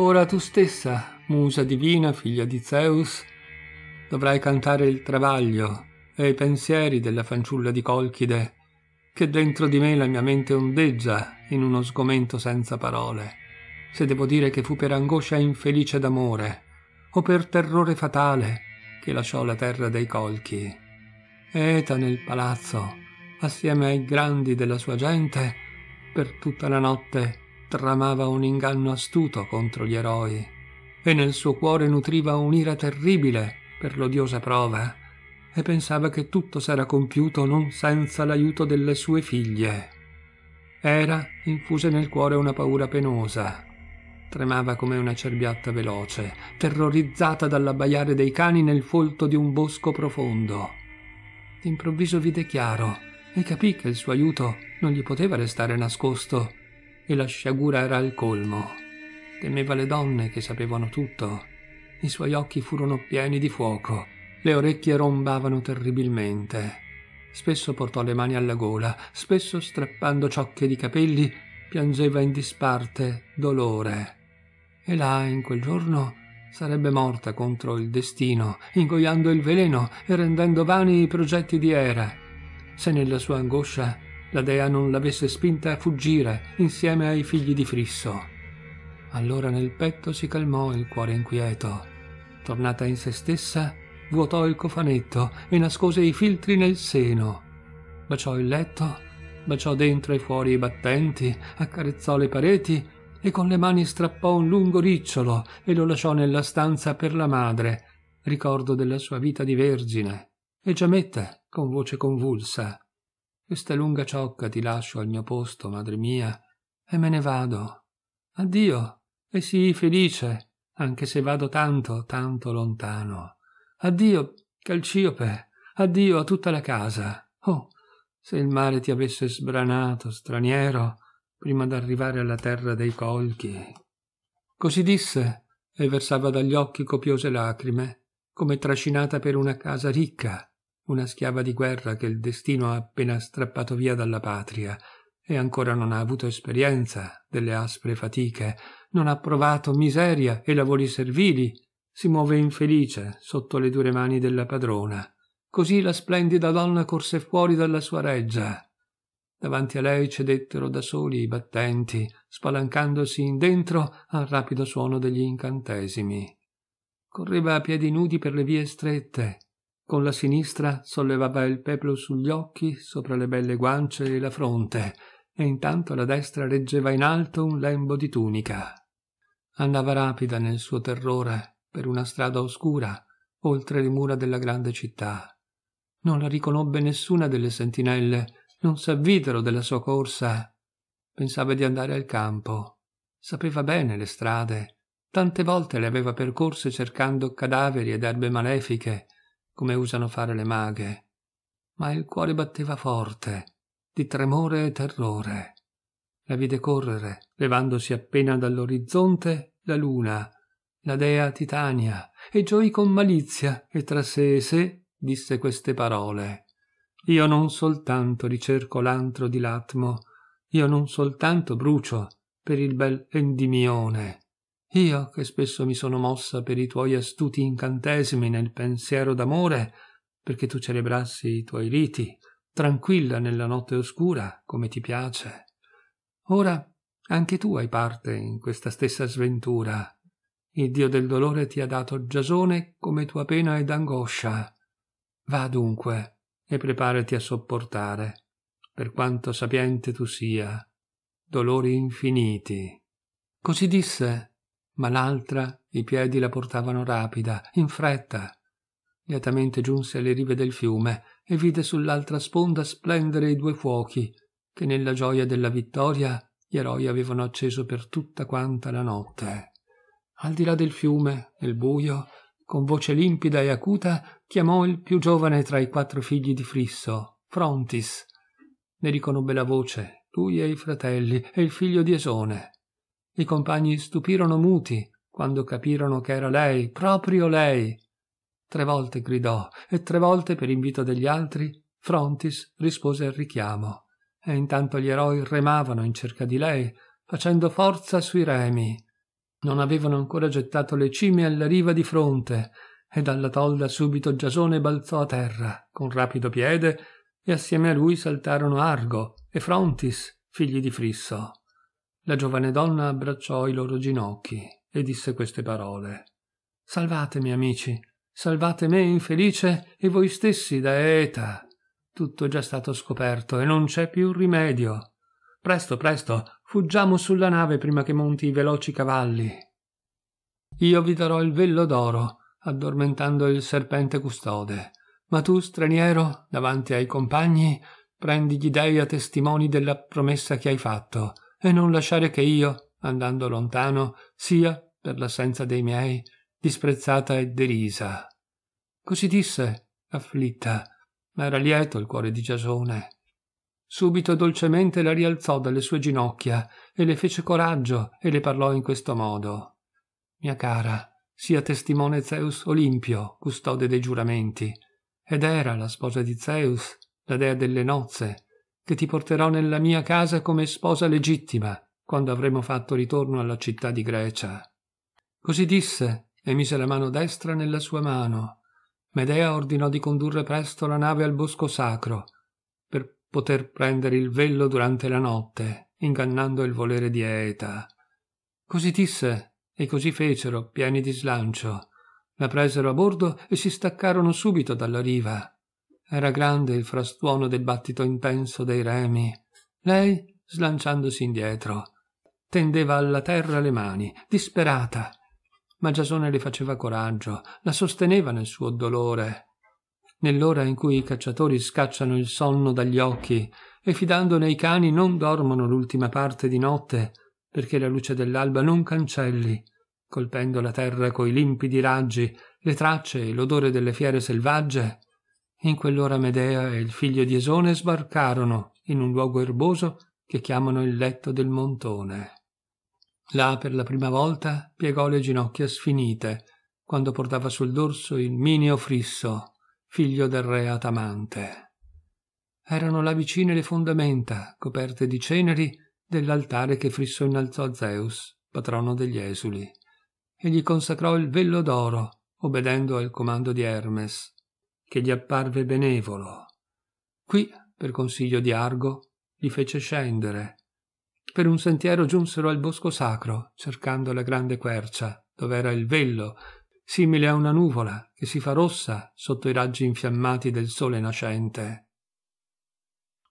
Ora tu stessa, musa divina, figlia di Zeus, dovrai cantare il travaglio e i pensieri della fanciulla di Colchide, che dentro di me la mia mente ondeggia in uno sgomento senza parole. Se devo dire che fu per angoscia infelice d'amore, o per terrore fatale, che lasciò la terra dei colchi. Eta nel palazzo, assieme ai grandi della sua gente, per tutta la notte tramava un inganno astuto contro gli eroi e nel suo cuore nutriva un'ira terribile per l'odiosa prova e pensava che tutto s'era compiuto non senza l'aiuto delle sue figlie. Era infusa nel cuore una paura penosa. Tremava come una cerbiatta veloce, terrorizzata dall'abbaiare dei cani nel folto di un bosco profondo. D'improvviso vide chiaro e capì che il suo aiuto non gli poteva restare nascosto e la sciagura era al colmo. Temeva le donne che sapevano tutto. I suoi occhi furono pieni di fuoco, le orecchie rombavano terribilmente. Spesso portò le mani alla gola, spesso strappando ciocche di capelli, piangeva in disparte dolore. E là, in quel giorno, sarebbe morta contro il destino, ingoiando il veleno e rendendo vani i progetti di Era, se nella sua angoscia la dea non l'avesse spinta a fuggire insieme ai figli di Frisso. Allora nel petto si calmò il cuore inquieto. Tornata in se stessa, vuotò il cofanetto e nascose i filtri nel seno. Baciò il letto, baciò dentro e fuori i battenti, accarezzò le pareti e con le mani strappò un lungo ricciolo e lo lasciò nella stanza per la madre, ricordo della sua vita di vergine, e giamette con voce convulsa. Questa lunga ciocca ti lascio al mio posto, madre mia, e me ne vado. Addio, e sii felice, anche se vado tanto, tanto lontano. Addio, calciope, addio a tutta la casa. Oh, se il mare ti avesse sbranato, straniero, prima d'arrivare alla terra dei colchi. Così disse, e versava dagli occhi copiose lacrime, come trascinata per una casa ricca, una schiava di guerra che il destino ha appena strappato via dalla patria e ancora non ha avuto esperienza delle aspre fatiche, non ha provato miseria e lavori servili, si muove infelice sotto le dure mani della padrona. Così la splendida donna corse fuori dalla sua reggia. Davanti a lei cedettero da soli i battenti, spalancandosi in dentro al rapido suono degli incantesimi. Correva a piedi nudi per le vie strette, con la sinistra sollevava il peplo sugli occhi, sopra le belle guance e la fronte, e intanto la destra reggeva in alto un lembo di tunica. Andava rapida nel suo terrore per una strada oscura, oltre le mura della grande città. Non la riconobbe nessuna delle sentinelle, non s'avvidero della sua corsa. Pensava di andare al campo. Sapeva bene le strade. Tante volte le aveva percorse cercando cadaveri ed erbe malefiche, come usano fare le maghe, ma il cuore batteva forte, di tremore e terrore. La vide correre, levandosi appena dall'orizzonte, la luna, la dea Titania, e gioì con malizia e tra sé e sé disse queste parole. Io non soltanto ricerco l'antro di Latmo, io non soltanto brucio per il bel Endimione, io che spesso mi sono mossa per i tuoi astuti incantesimi nel pensiero d'amore, perché tu celebrassi i tuoi riti, tranquilla nella notte oscura, come ti piace. Ora anche tu hai parte in questa stessa sventura. Il Dio del dolore ti ha dato giasone come tua pena ed angoscia. Va dunque e preparati a sopportare, per quanto sapiente tu sia, dolori infiniti. Così disse ma l'altra i piedi la portavano rapida, in fretta. Lietamente giunse alle rive del fiume e vide sull'altra sponda splendere i due fuochi che nella gioia della vittoria gli eroi avevano acceso per tutta quanta la notte. Al di là del fiume, nel buio, con voce limpida e acuta, chiamò il più giovane tra i quattro figli di Frisso, Frontis. Ne riconobbe la voce, lui e i fratelli, e il figlio di Esone. I compagni stupirono muti quando capirono che era lei, proprio lei. Tre volte gridò e tre volte, per invito degli altri, Frontis rispose al richiamo. E intanto gli eroi remavano in cerca di lei, facendo forza sui remi. Non avevano ancora gettato le cime alla riva di fronte, e dalla tolda subito Giasone balzò a terra, con rapido piede, e assieme a lui saltarono Argo e Frontis, figli di Frisso. La giovane donna abbracciò i loro ginocchi e disse queste parole. Salvatemi, amici, salvate me infelice e voi stessi da Eta. Tutto è già stato scoperto e non c'è più rimedio. Presto, presto, fuggiamo sulla nave prima che monti i veloci cavalli. Io vi darò il vello d'oro, addormentando il serpente custode. Ma tu, straniero, davanti ai compagni, prendi gli dei a testimoni della promessa che hai fatto, e non lasciare che io, andando lontano, sia, per l'assenza dei miei, disprezzata e derisa. Così disse, afflitta, ma era lieto il cuore di Giasone. Subito dolcemente la rialzò dalle sue ginocchia e le fece coraggio e le parlò in questo modo. Mia cara, sia testimone Zeus Olimpio, custode dei giuramenti. Ed era la sposa di Zeus, la dea delle nozze, che ti porterò nella mia casa come sposa legittima, quando avremo fatto ritorno alla città di Grecia. Così disse, e mise la mano destra nella sua mano. Medea ordinò di condurre presto la nave al bosco sacro, per poter prendere il vello durante la notte, ingannando il volere di Eta. Così disse, e così fecero, pieni di slancio. La presero a bordo e si staccarono subito dalla riva. Era grande il frastuono del battito intenso dei remi. Lei, slanciandosi indietro, tendeva alla terra le mani, disperata. Ma Giasone le faceva coraggio, la sosteneva nel suo dolore. Nell'ora in cui i cacciatori scacciano il sonno dagli occhi e fidandone i cani non dormono l'ultima parte di notte, perché la luce dell'alba non cancelli, colpendo la terra coi limpidi raggi, le tracce e l'odore delle fiere selvagge, in quell'ora Medea e il figlio di Esone sbarcarono in un luogo erboso che chiamano il letto del montone. Là per la prima volta piegò le ginocchia sfinite, quando portava sul dorso il mineo Frisso, figlio del re Atamante. Erano là vicine le fondamenta, coperte di ceneri, dell'altare che Frisso innalzò a Zeus, patrono degli esuli, e gli consacrò il vello d'oro, obbedendo al comando di Hermes, che gli apparve benevolo. Qui, per consiglio di Argo, li fece scendere. Per un sentiero giunsero al bosco sacro, cercando la grande quercia, dove era il vello, simile a una nuvola che si fa rossa sotto i raggi infiammati del sole nascente.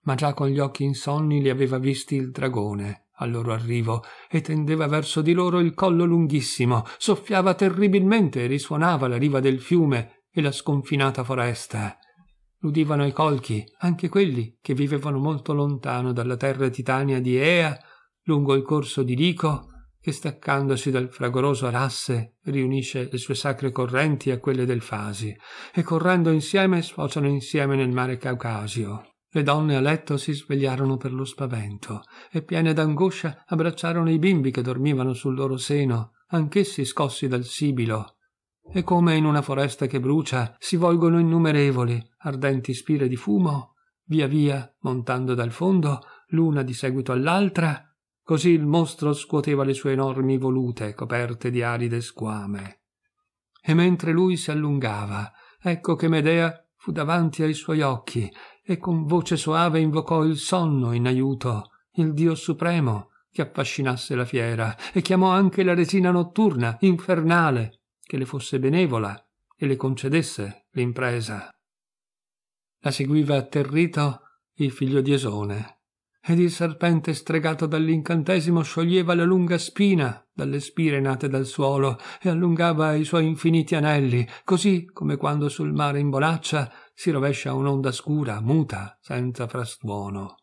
Ma già con gli occhi insonni li aveva visti il dragone, al loro arrivo e tendeva verso di loro il collo lunghissimo, soffiava terribilmente e risuonava la riva del fiume e la sconfinata foresta. L'udivano i colchi, anche quelli che vivevano molto lontano dalla terra titania di Ea, lungo il corso di Lico, che staccandosi dal fragoroso Arasse riunisce le sue sacre correnti a quelle del Fasi, e correndo insieme sfociano insieme nel mare Caucasio. Le donne a letto si svegliarono per lo spavento e piene d'angoscia abbracciarono i bimbi che dormivano sul loro seno, anch'essi scossi dal sibilo e come in una foresta che brucia si volgono innumerevoli, ardenti spire di fumo, via via, montando dal fondo, l'una di seguito all'altra, così il mostro scuoteva le sue enormi volute coperte di aride squame. E mentre lui si allungava, ecco che Medea fu davanti ai suoi occhi e con voce soave invocò il sonno in aiuto, il dio supremo, che affascinasse la fiera, e chiamò anche la resina notturna, infernale, che le fosse benevola e le concedesse l'impresa. La seguiva atterrito il figlio di Esone, ed il serpente stregato dall'incantesimo scioglieva la lunga spina dalle spire nate dal suolo e allungava i suoi infiniti anelli, così come quando sul mare in bolaccia si rovescia un'onda scura, muta, senza frastuono.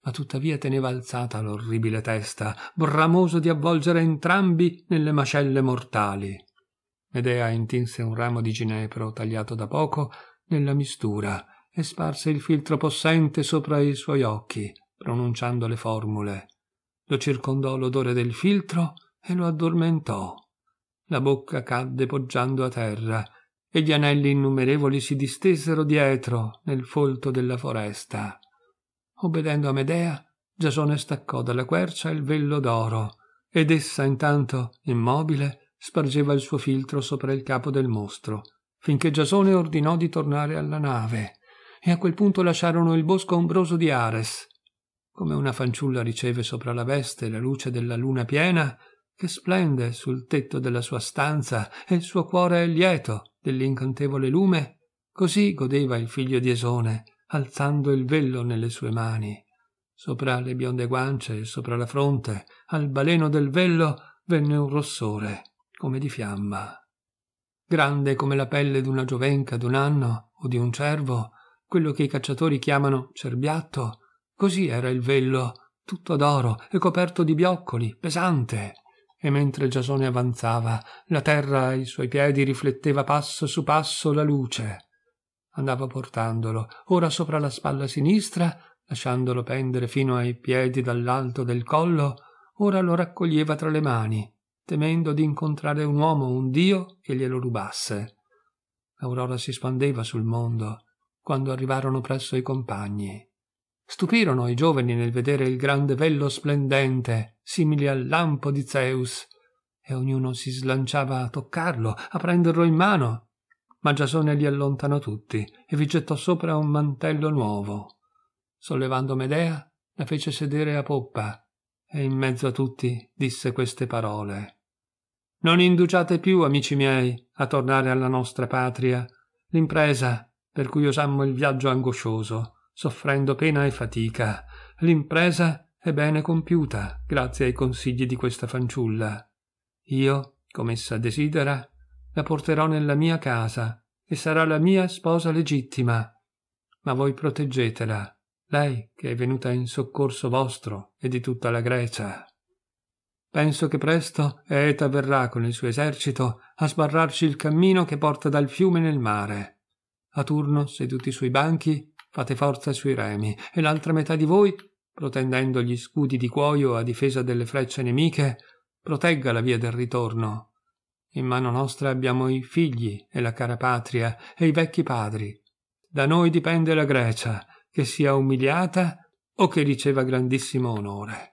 Ma tuttavia teneva alzata l'orribile testa, bramoso di avvolgere entrambi nelle mascelle mortali. Medea intinse un ramo di ginepro tagliato da poco nella mistura e sparse il filtro possente sopra i suoi occhi, pronunciando le formule. Lo circondò l'odore del filtro e lo addormentò. La bocca cadde poggiando a terra e gli anelli innumerevoli si distesero dietro nel folto della foresta. Obbedendo a Medea, Giasone staccò dalla quercia il vello d'oro ed essa intanto, immobile, spargeva il suo filtro sopra il capo del mostro, finché Giasone ordinò di tornare alla nave, e a quel punto lasciarono il bosco ombroso di Ares. Come una fanciulla riceve sopra la veste la luce della luna piena, che splende sul tetto della sua stanza e il suo cuore è lieto dell'incantevole lume, così godeva il figlio di Esone, alzando il vello nelle sue mani. Sopra le bionde guance e sopra la fronte, al baleno del vello, venne un rossore come di fiamma. Grande come la pelle d'una giovenca d'un anno o di un cervo, quello che i cacciatori chiamano cerbiatto, così era il vello, tutto d'oro e coperto di bioccoli, pesante. E mentre Giasone avanzava, la terra ai suoi piedi rifletteva passo su passo la luce. Andava portandolo, ora sopra la spalla sinistra, lasciandolo pendere fino ai piedi dall'alto del collo, ora lo raccoglieva tra le mani, temendo di incontrare un uomo, un dio, che glielo rubasse. L'aurora si spandeva sul mondo quando arrivarono presso i compagni. Stupirono i giovani nel vedere il grande vello splendente, simile al lampo di Zeus, e ognuno si slanciava a toccarlo, a prenderlo in mano. Ma Giasone li allontanò tutti e vi gettò sopra un mantello nuovo. Sollevando Medea, la fece sedere a poppa e in mezzo a tutti disse queste parole. Non indugiate più, amici miei, a tornare alla nostra patria, l'impresa per cui osammo il viaggio angoscioso, soffrendo pena e fatica. L'impresa è bene compiuta, grazie ai consigli di questa fanciulla. Io, come essa desidera, la porterò nella mia casa e sarà la mia sposa legittima. Ma voi proteggetela lei che è venuta in soccorso vostro e di tutta la Grecia. Penso che presto Eta verrà con il suo esercito a sbarrarci il cammino che porta dal fiume nel mare. A turno, seduti sui banchi, fate forza sui remi, e l'altra metà di voi, protendendo gli scudi di cuoio a difesa delle frecce nemiche, protegga la via del ritorno. In mano nostra abbiamo i figli e la cara patria e i vecchi padri. Da noi dipende la Grecia, che sia umiliata o che riceva grandissimo onore.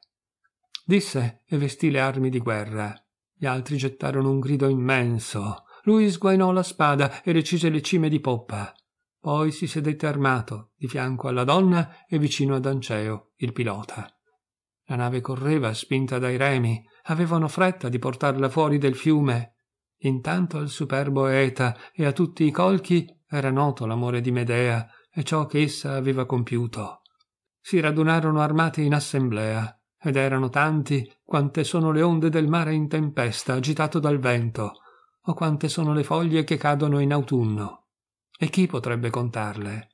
Disse e vestì le armi di guerra. Gli altri gettarono un grido immenso. Lui sguainò la spada e recise le cime di poppa. Poi si sedette armato, di fianco alla donna e vicino ad Anceo, il pilota. La nave correva, spinta dai remi. Avevano fretta di portarla fuori del fiume. Intanto al superbo Eta e a tutti i colchi era noto l'amore di Medea, e ciò che essa aveva compiuto. Si radunarono armati in assemblea, ed erano tanti quante sono le onde del mare in tempesta agitato dal vento, o quante sono le foglie che cadono in autunno. E chi potrebbe contarle?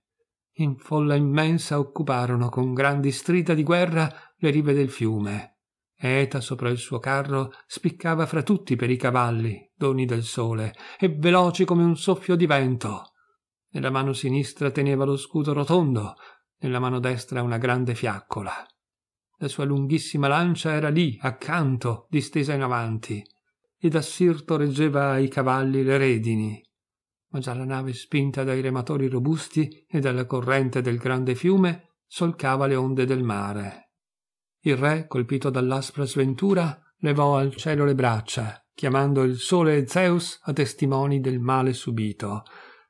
In folla immensa occuparono con grandi strida di guerra le rive del fiume. Eta sopra il suo carro spiccava fra tutti per i cavalli, doni del sole, e veloci come un soffio di vento nella mano sinistra teneva lo scudo rotondo, nella mano destra una grande fiaccola. La sua lunghissima lancia era lì, accanto, distesa in avanti, ed Assirto reggeva ai cavalli le redini. Ma già la nave, spinta dai rematori robusti e dalla corrente del grande fiume, solcava le onde del mare. Il re, colpito dall'aspra sventura, levò al cielo le braccia, chiamando il sole e Zeus a testimoni del male subito,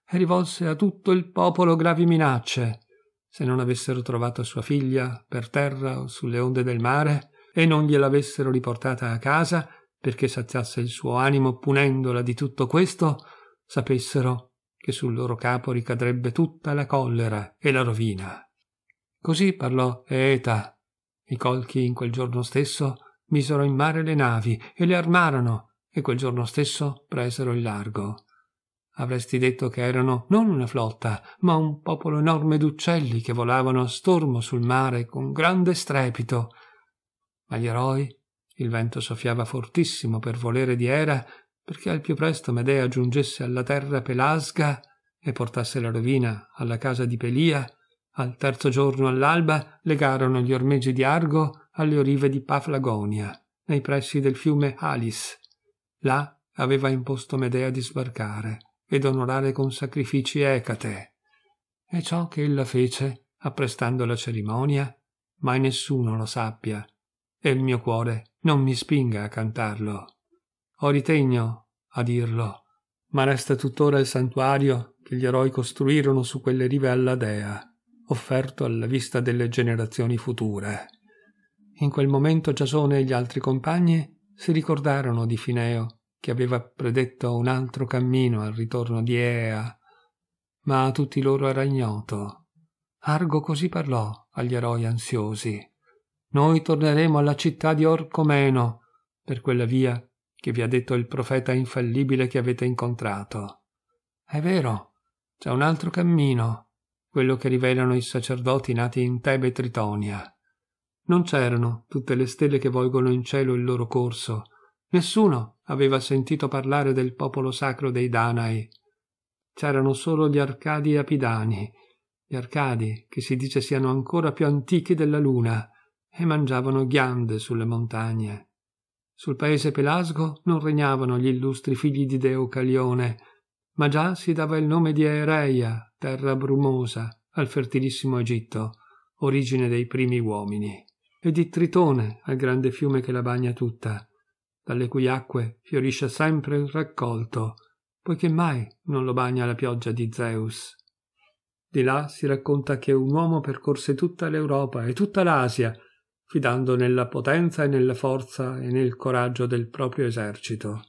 e rivolse a tutto il popolo gravi minacce. Se non avessero trovato sua figlia per terra o sulle onde del mare e non gliel'avessero riportata a casa perché saziasse il suo animo punendola di tutto questo, sapessero che sul loro capo ricadrebbe tutta la collera e la rovina. Così parlò Eeta. I colchi in quel giorno stesso misero in mare le navi e le armarono e quel giorno stesso presero il largo. Avresti detto che erano non una flotta, ma un popolo enorme d'uccelli che volavano a stormo sul mare con grande strepito. Ma gli eroi il vento soffiava fortissimo per volere di Era, perché al più presto Medea giungesse alla terra pelasga e portasse la rovina alla casa di Pelia. Al terzo giorno all'alba legarono gli ormeggi di Argo alle orive di Paflagonia, nei pressi del fiume Alis. Là aveva imposto Medea di sbarcare ed onorare con sacrifici Ecate. E ciò che ella fece, apprestando la cerimonia, mai nessuno lo sappia, e il mio cuore non mi spinga a cantarlo. Ho ritegno a dirlo, ma resta tuttora il santuario che gli eroi costruirono su quelle rive alla dea, offerto alla vista delle generazioni future. In quel momento Giasone e gli altri compagni si ricordarono di Fineo che aveva predetto un altro cammino al ritorno di Ea, ma a tutti loro era ignoto. Argo così parlò agli eroi ansiosi. Noi torneremo alla città di Orcomeno, per quella via che vi ha detto il profeta infallibile che avete incontrato. È vero, c'è un altro cammino, quello che rivelano i sacerdoti nati in Tebe Tritonia. Non c'erano tutte le stelle che volgono in cielo il loro corso, nessuno aveva sentito parlare del popolo sacro dei Danai. C'erano solo gli Arcadi Apidani, gli Arcadi che si dice siano ancora più antichi della luna, e mangiavano ghiande sulle montagne. Sul paese pelasgo non regnavano gli illustri figli di Deucalione, ma già si dava il nome di Ereia, terra brumosa, al fertilissimo Egitto, origine dei primi uomini, e di Tritone, al grande fiume che la bagna tutta, dalle cui acque fiorisce sempre il raccolto, poiché mai non lo bagna la pioggia di Zeus. Di là si racconta che un uomo percorse tutta l'Europa e tutta l'Asia, fidando nella potenza e nella forza e nel coraggio del proprio esercito.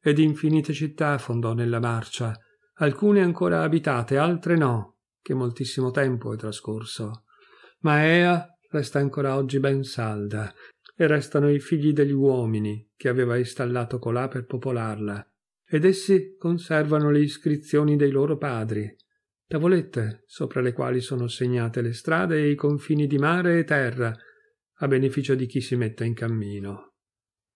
Ed infinite città fondò nella marcia, alcune ancora abitate, altre no, che moltissimo tempo è trascorso. Ma Ea resta ancora oggi ben salda, e restano i figli degli uomini che aveva installato colà per popolarla, ed essi conservano le iscrizioni dei loro padri, tavolette sopra le quali sono segnate le strade e i confini di mare e terra, a beneficio di chi si mette in cammino.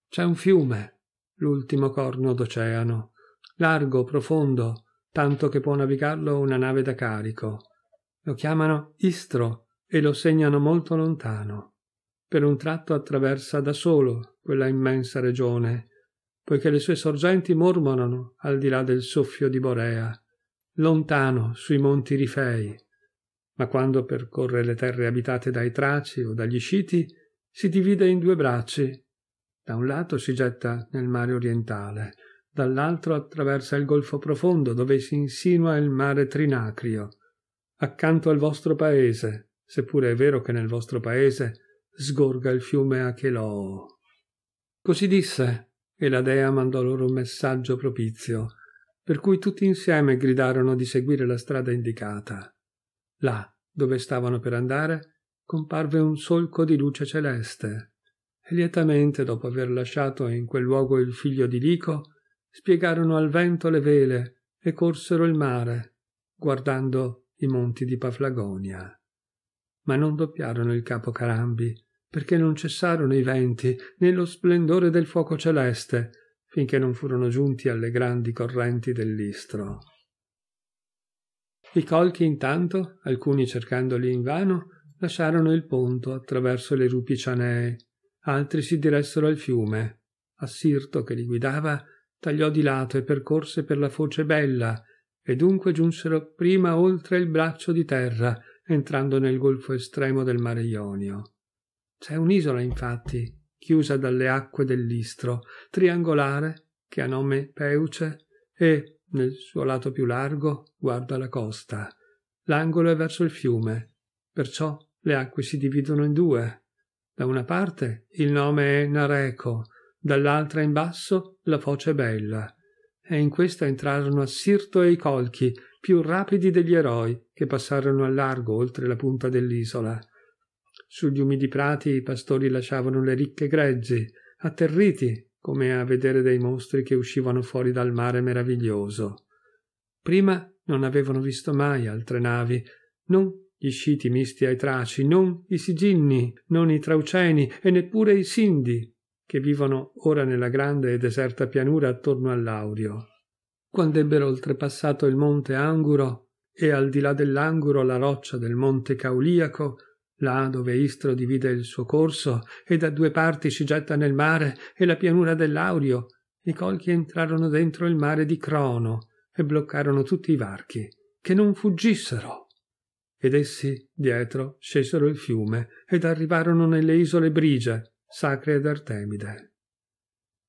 C'è un fiume, l'ultimo corno d'oceano, largo, profondo, tanto che può navigarlo una nave da carico. Lo chiamano Istro e lo segnano molto lontano. Per un tratto attraversa da solo quella immensa regione, poiché le sue sorgenti mormorano al di là del soffio di Borea, lontano sui monti Rifei. Ma quando percorre le terre abitate dai Traci o dagli Sciti, si divide in due bracci. Da un lato si getta nel mare orientale, dall'altro attraversa il golfo profondo dove si insinua il mare Trinacrio. Accanto al vostro paese, seppure è vero che nel vostro paese sgorga il fiume Acheloo. Così disse, e la dea mandò loro un messaggio propizio, per cui tutti insieme gridarono di seguire la strada indicata. Là, dove stavano per andare, comparve un solco di luce celeste, e lietamente, dopo aver lasciato in quel luogo il figlio di Lico, spiegarono al vento le vele e corsero il mare, guardando i monti di Paflagonia ma non doppiarono il capo Carambi, perché non cessarono i venti né lo splendore del fuoco celeste, finché non furono giunti alle grandi correnti dell'Istro. I colchi intanto, alcuni cercandoli invano, lasciarono il ponto attraverso le rupi cianee, altri si diressero al fiume. Assirto, che li guidava, tagliò di lato e percorse per la foce bella, e dunque giunsero prima oltre il braccio di terra, entrando nel golfo estremo del mare Ionio. C'è un'isola, infatti, chiusa dalle acque dell'Istro, triangolare, che ha nome Peuce e, nel suo lato più largo, guarda la costa. L'angolo è verso il fiume, perciò le acque si dividono in due. Da una parte il nome è Nareco, dall'altra in basso la foce bella. E in questa entrarono Assirto e i Colchi, più rapidi degli eroi che passarono al largo oltre la punta dell'isola. Sugli umidi prati i pastori lasciavano le ricche greggi, atterriti come a vedere dei mostri che uscivano fuori dal mare meraviglioso. Prima non avevano visto mai altre navi, non gli sciti misti ai traci, non i siginni, non i trauceni e neppure i sindi, che vivono ora nella grande e deserta pianura attorno all'Aurio quando ebbero oltrepassato il monte Anguro e al di là dell'Anguro la roccia del monte Cauliaco, là dove Istro divide il suo corso e da due parti si getta nel mare e la pianura dell'Aurio, i colchi entrarono dentro il mare di Crono e bloccarono tutti i varchi, che non fuggissero. Ed essi, dietro, scesero il fiume ed arrivarono nelle isole Brigie, sacre ad Artemide.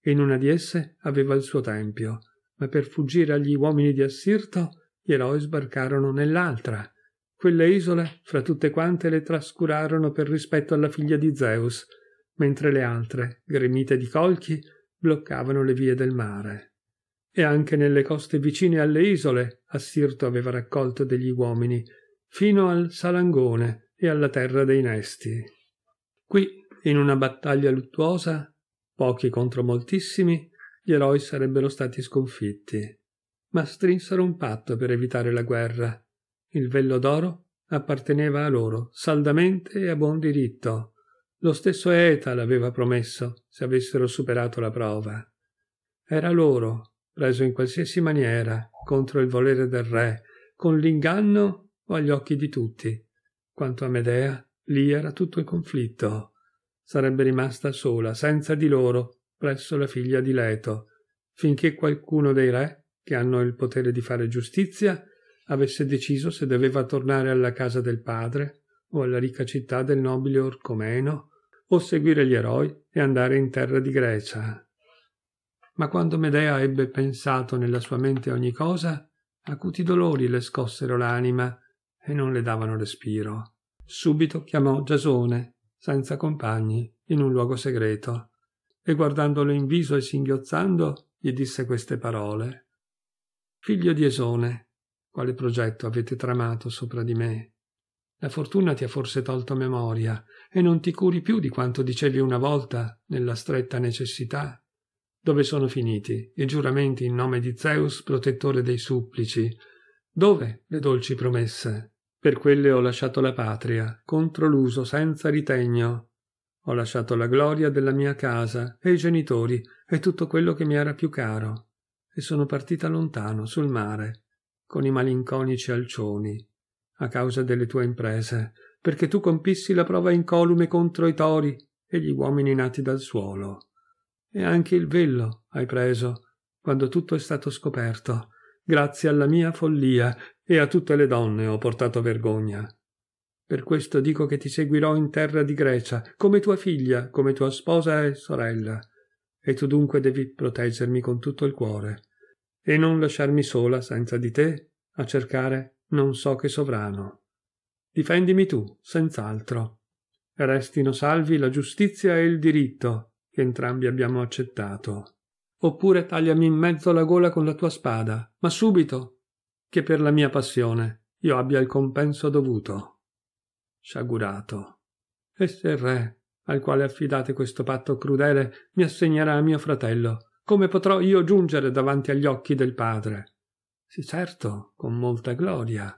In una di esse aveva il suo tempio, ma per fuggire agli uomini di Assirto gli eroi sbarcarono nell'altra. Quelle isole, fra tutte quante, le trascurarono per rispetto alla figlia di Zeus, mentre le altre, gremite di colchi, bloccavano le vie del mare. E anche nelle coste vicine alle isole Assirto aveva raccolto degli uomini, fino al Salangone e alla terra dei Nesti. Qui, in una battaglia luttuosa, pochi contro moltissimi, gli eroi sarebbero stati sconfitti, ma strinsero un patto per evitare la guerra. Il vello d'oro apparteneva a loro, saldamente e a buon diritto. Lo stesso Eta l'aveva promesso, se avessero superato la prova. Era loro, preso in qualsiasi maniera, contro il volere del re, con l'inganno o agli occhi di tutti. Quanto a Medea, lì era tutto il conflitto. Sarebbe rimasta sola, senza di loro, presso la figlia di Leto, finché qualcuno dei re, che hanno il potere di fare giustizia, avesse deciso se doveva tornare alla casa del padre o alla ricca città del nobile Orcomeno, o seguire gli eroi e andare in terra di Grecia. Ma quando Medea ebbe pensato nella sua mente ogni cosa, acuti dolori le scossero l'anima e non le davano respiro. Subito chiamò Giasone, senza compagni, in un luogo segreto e guardandolo in viso e singhiozzando gli disse queste parole figlio di esone quale progetto avete tramato sopra di me la fortuna ti ha forse tolto memoria e non ti curi più di quanto dicevi una volta nella stretta necessità dove sono finiti i giuramenti in nome di Zeus, protettore dei supplici? Dove le dolci promesse? Per quelle ho lasciato la patria, contro l'uso senza ritegno, ho lasciato la gloria della mia casa e i genitori e tutto quello che mi era più caro e sono partita lontano sul mare con i malinconici alcioni a causa delle tue imprese perché tu compissi la prova incolume contro i tori e gli uomini nati dal suolo e anche il vello hai preso quando tutto è stato scoperto grazie alla mia follia e a tutte le donne ho portato vergogna per questo dico che ti seguirò in terra di Grecia, come tua figlia, come tua sposa e sorella. E tu dunque devi proteggermi con tutto il cuore, e non lasciarmi sola, senza di te, a cercare non so che sovrano. Difendimi tu, senz'altro. Restino salvi la giustizia e il diritto, che entrambi abbiamo accettato. Oppure tagliami in mezzo la gola con la tua spada, ma subito, che per la mia passione io abbia il compenso dovuto sciagurato. E se il re, al quale affidate questo patto crudele, mi assegnerà a mio fratello, come potrò io giungere davanti agli occhi del padre? Sì, certo, con molta gloria.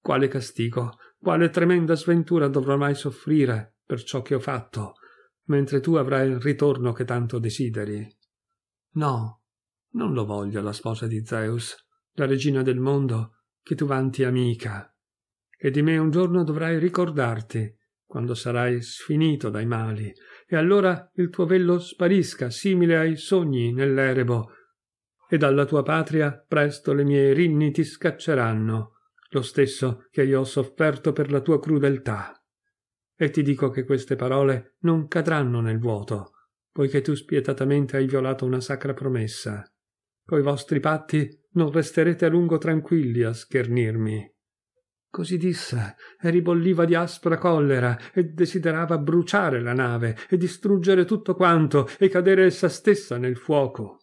Quale castigo, quale tremenda sventura dovrò mai soffrire per ciò che ho fatto, mentre tu avrai il ritorno che tanto desideri. No, non lo voglio la sposa di Zeus, la regina del mondo, che tu vanti amica e di me un giorno dovrai ricordarti, quando sarai sfinito dai mali, e allora il tuo vello sparisca simile ai sogni nell'erebo, e dalla tua patria presto le mie rinni ti scacceranno, lo stesso che io ho sofferto per la tua crudeltà. E ti dico che queste parole non cadranno nel vuoto, poiché tu spietatamente hai violato una sacra promessa. Coi vostri patti non resterete a lungo tranquilli a schernirmi. Così disse, e ribolliva di aspra collera, e desiderava bruciare la nave, e distruggere tutto quanto, e cadere essa stessa nel fuoco.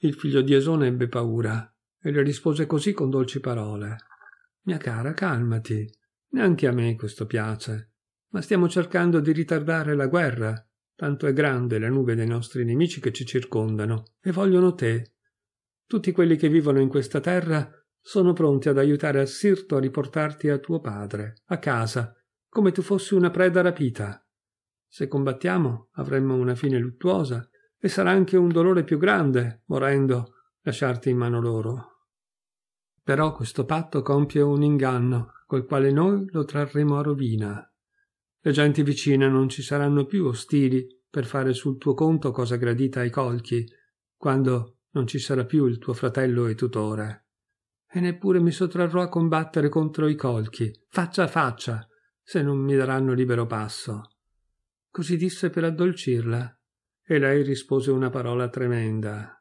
Il figlio di Esone ebbe paura, e le rispose così con dolci parole. Mia cara, calmati. Neanche a me questo piace. Ma stiamo cercando di ritardare la guerra. Tanto è grande la nube dei nostri nemici che ci circondano, e vogliono te. Tutti quelli che vivono in questa terra sono pronti ad aiutare Sirto a riportarti a tuo padre, a casa, come tu fossi una preda rapita. Se combattiamo avremmo una fine luttuosa e sarà anche un dolore più grande, morendo, lasciarti in mano loro. Però questo patto compie un inganno, col quale noi lo trarremo a rovina. Le genti vicine non ci saranno più ostili per fare sul tuo conto cosa gradita ai colchi, quando non ci sarà più il tuo fratello e tutore e neppure mi sottrarrò a combattere contro i colchi, faccia a faccia, se non mi daranno libero passo. Così disse per addolcirla, e lei rispose una parola tremenda.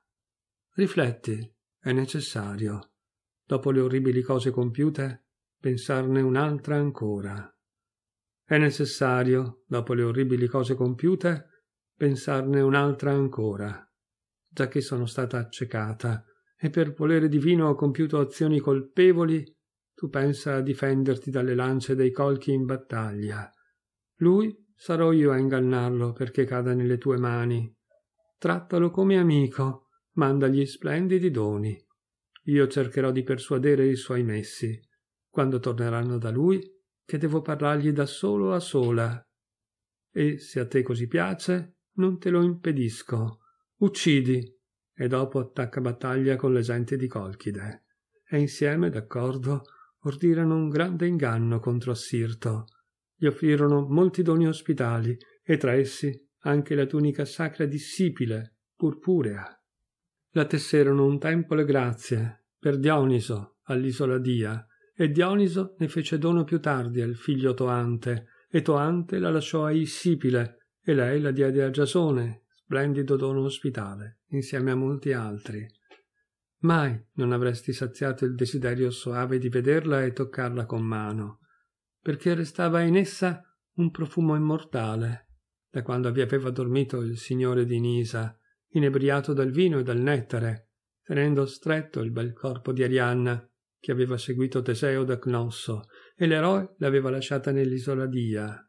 Rifletti, è necessario. Dopo le orribili cose compiute, pensarne un'altra ancora. È necessario, dopo le orribili cose compiute, pensarne un'altra ancora, già che sono stata accecata e per volere divino ho compiuto azioni colpevoli, tu pensa a difenderti dalle lance dei colchi in battaglia. Lui sarò io a ingannarlo perché cada nelle tue mani. Trattalo come amico, mandagli splendidi doni. Io cercherò di persuadere i suoi messi, quando torneranno da lui, che devo parlargli da solo a sola. E se a te così piace, non te lo impedisco. Uccidi, e dopo attacca battaglia con le genti di Colchide e insieme, d'accordo, ordirono un grande inganno contro Assirto. Gli offrirono molti doni ospitali e tra essi anche la tunica sacra di Sipile, purpurea. La tesserono un tempo le grazie per Dioniso all'isola Dia e Dioniso ne fece dono più tardi al figlio Toante e Toante la lasciò a Isipile e lei la diede a Giasone splendido dono ospitale, insieme a molti altri. Mai non avresti saziato il desiderio soave di vederla e toccarla con mano, perché restava in essa un profumo immortale, da quando vi aveva dormito il signore di Nisa, inebriato dal vino e dal nettare, tenendo stretto il bel corpo di Arianna, che aveva seguito Teseo da Cnosso, e l'eroe l'aveva lasciata nell'isola d'Ia.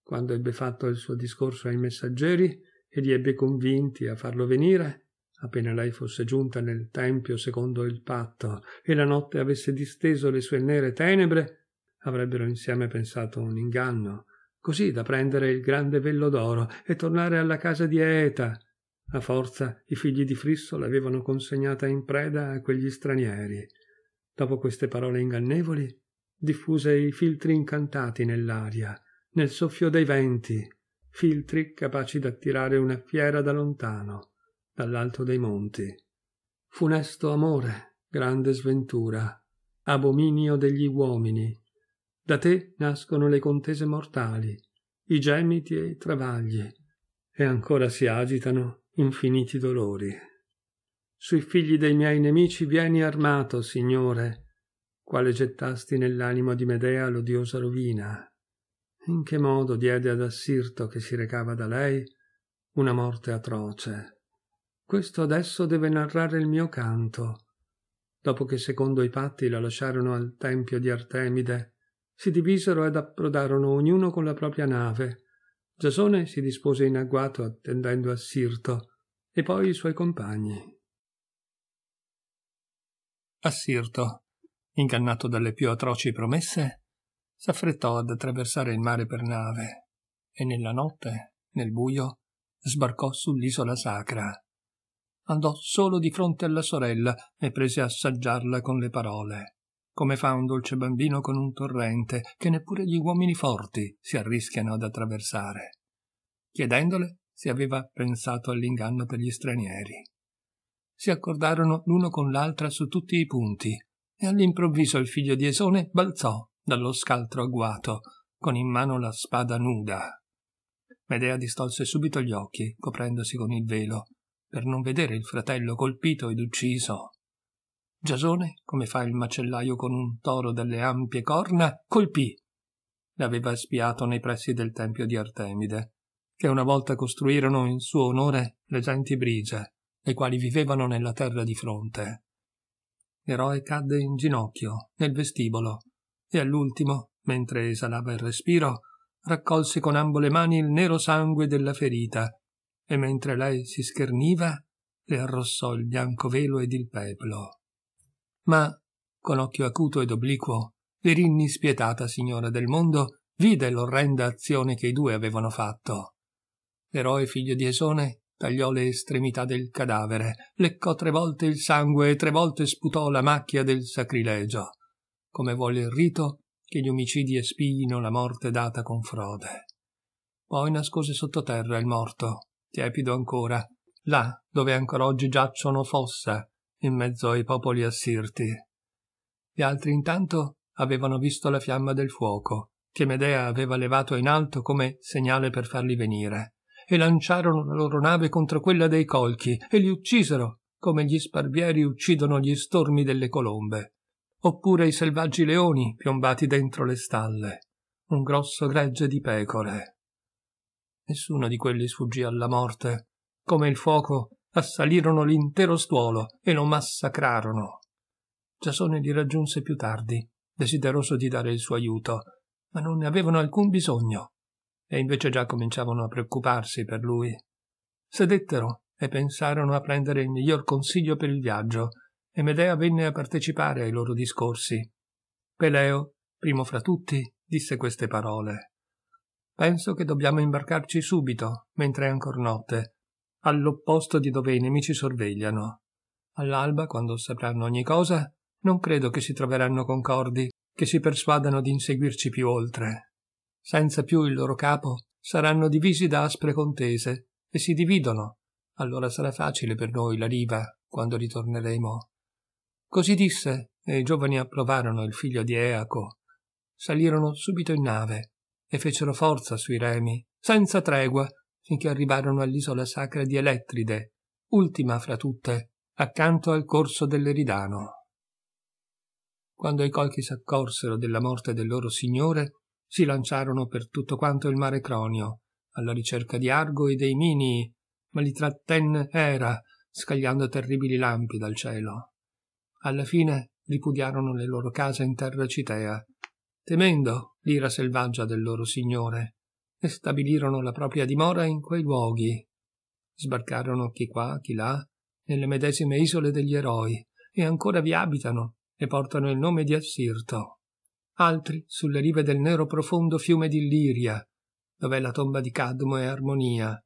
Quando ebbe fatto il suo discorso ai messaggeri, e li ebbe convinti a farlo venire appena lei fosse giunta nel tempio secondo il patto e la notte avesse disteso le sue nere tenebre, avrebbero insieme pensato un inganno, così da prendere il grande vello d'oro e tornare alla casa di Eta. A forza i figli di Frisso l'avevano consegnata in preda a quegli stranieri. Dopo queste parole ingannevoli, diffuse i filtri incantati nell'aria, nel soffio dei venti, filtri capaci d'attirare una fiera da lontano, dall'alto dei monti. Funesto amore, grande sventura, abominio degli uomini, da te nascono le contese mortali, i gemiti e i travagli, e ancora si agitano infiniti dolori. Sui figli dei miei nemici vieni armato, Signore, quale gettasti nell'animo di Medea l'odiosa rovina, in che modo diede ad Assirto che si recava da lei una morte atroce. Questo adesso deve narrare il mio canto. Dopo che secondo i patti la lasciarono al tempio di Artemide, si divisero ed approdarono ognuno con la propria nave. Giasone si dispose in agguato attendendo Assirto e poi i suoi compagni. Assirto, ingannato dalle più atroci promesse, s'affrettò ad attraversare il mare per nave e nella notte, nel buio, sbarcò sull'isola sacra. Andò solo di fronte alla sorella e prese a assaggiarla con le parole, come fa un dolce bambino con un torrente che neppure gli uomini forti si arrischiano ad attraversare. Chiedendole se aveva pensato all'inganno per gli stranieri. Si accordarono l'uno con l'altra su tutti i punti, e all'improvviso il figlio di Esone balzò dallo scaltro agguato, con in mano la spada nuda. Medea distolse subito gli occhi, coprendosi con il velo, per non vedere il fratello colpito ed ucciso. Giasone, come fa il macellaio con un toro dalle ampie corna, colpì. L'aveva spiato nei pressi del tempio di Artemide, che una volta costruirono in suo onore le genti brigie, le quali vivevano nella terra di fronte. L'eroe cadde in ginocchio, nel vestibolo, e all'ultimo, mentre esalava il respiro, raccolse con ambo le mani il nero sangue della ferita e mentre lei si scherniva le arrossò il bianco velo ed il peplo. Ma, con occhio acuto ed obliquo, l'innispietata signora del mondo vide l'orrenda azione che i due avevano fatto. L'eroe figlio di Esone tagliò le estremità del cadavere, leccò tre volte il sangue e tre volte sputò la macchia del sacrilegio come vuole il rito, che gli omicidi espiino la morte data con frode. Poi nascose sottoterra il morto, tiepido ancora, là dove ancora oggi giacciono fossa, in mezzo ai popoli assirti. Gli altri intanto avevano visto la fiamma del fuoco, che Medea aveva levato in alto come segnale per farli venire, e lanciarono la loro nave contro quella dei colchi, e li uccisero, come gli sparvieri uccidono gli stormi delle colombe oppure i selvaggi leoni piombati dentro le stalle, un grosso gregge di pecore. Nessuno di quelli sfuggì alla morte. Come il fuoco, assalirono l'intero stuolo e lo massacrarono. Giasone li raggiunse più tardi, desideroso di dare il suo aiuto, ma non ne avevano alcun bisogno, e invece già cominciavano a preoccuparsi per lui. Sedettero e pensarono a prendere il miglior consiglio per il viaggio, e Medea venne a partecipare ai loro discorsi. Peleo, primo fra tutti, disse queste parole. Penso che dobbiamo imbarcarci subito, mentre è ancora notte, all'opposto di dove i nemici sorvegliano. All'alba, quando sapranno ogni cosa, non credo che si troveranno concordi, che si persuadano di inseguirci più oltre. Senza più il loro capo, saranno divisi da aspre contese e si dividono. Allora sarà facile per noi la riva quando ritorneremo. Così disse, e i giovani approvarono il figlio di Eaco. Salirono subito in nave e fecero forza sui remi, senza tregua, finché arrivarono all'isola sacra di Elettride, ultima fra tutte, accanto al corso dell'Eridano. Quando i colchi s'accorsero della morte del loro signore, si lanciarono per tutto quanto il mare Cronio, alla ricerca di Argo e dei Minii, ma li trattenne Era, scagliando terribili lampi dal cielo alla fine ripudiarono le loro case in terra citea, temendo l'ira selvaggia del loro signore, e stabilirono la propria dimora in quei luoghi. Sbarcarono chi qua, chi là, nelle medesime isole degli eroi, e ancora vi abitano e portano il nome di Assirto. Altri sulle rive del nero profondo fiume di d'Illiria, dov'è la tomba di Cadmo e Armonia,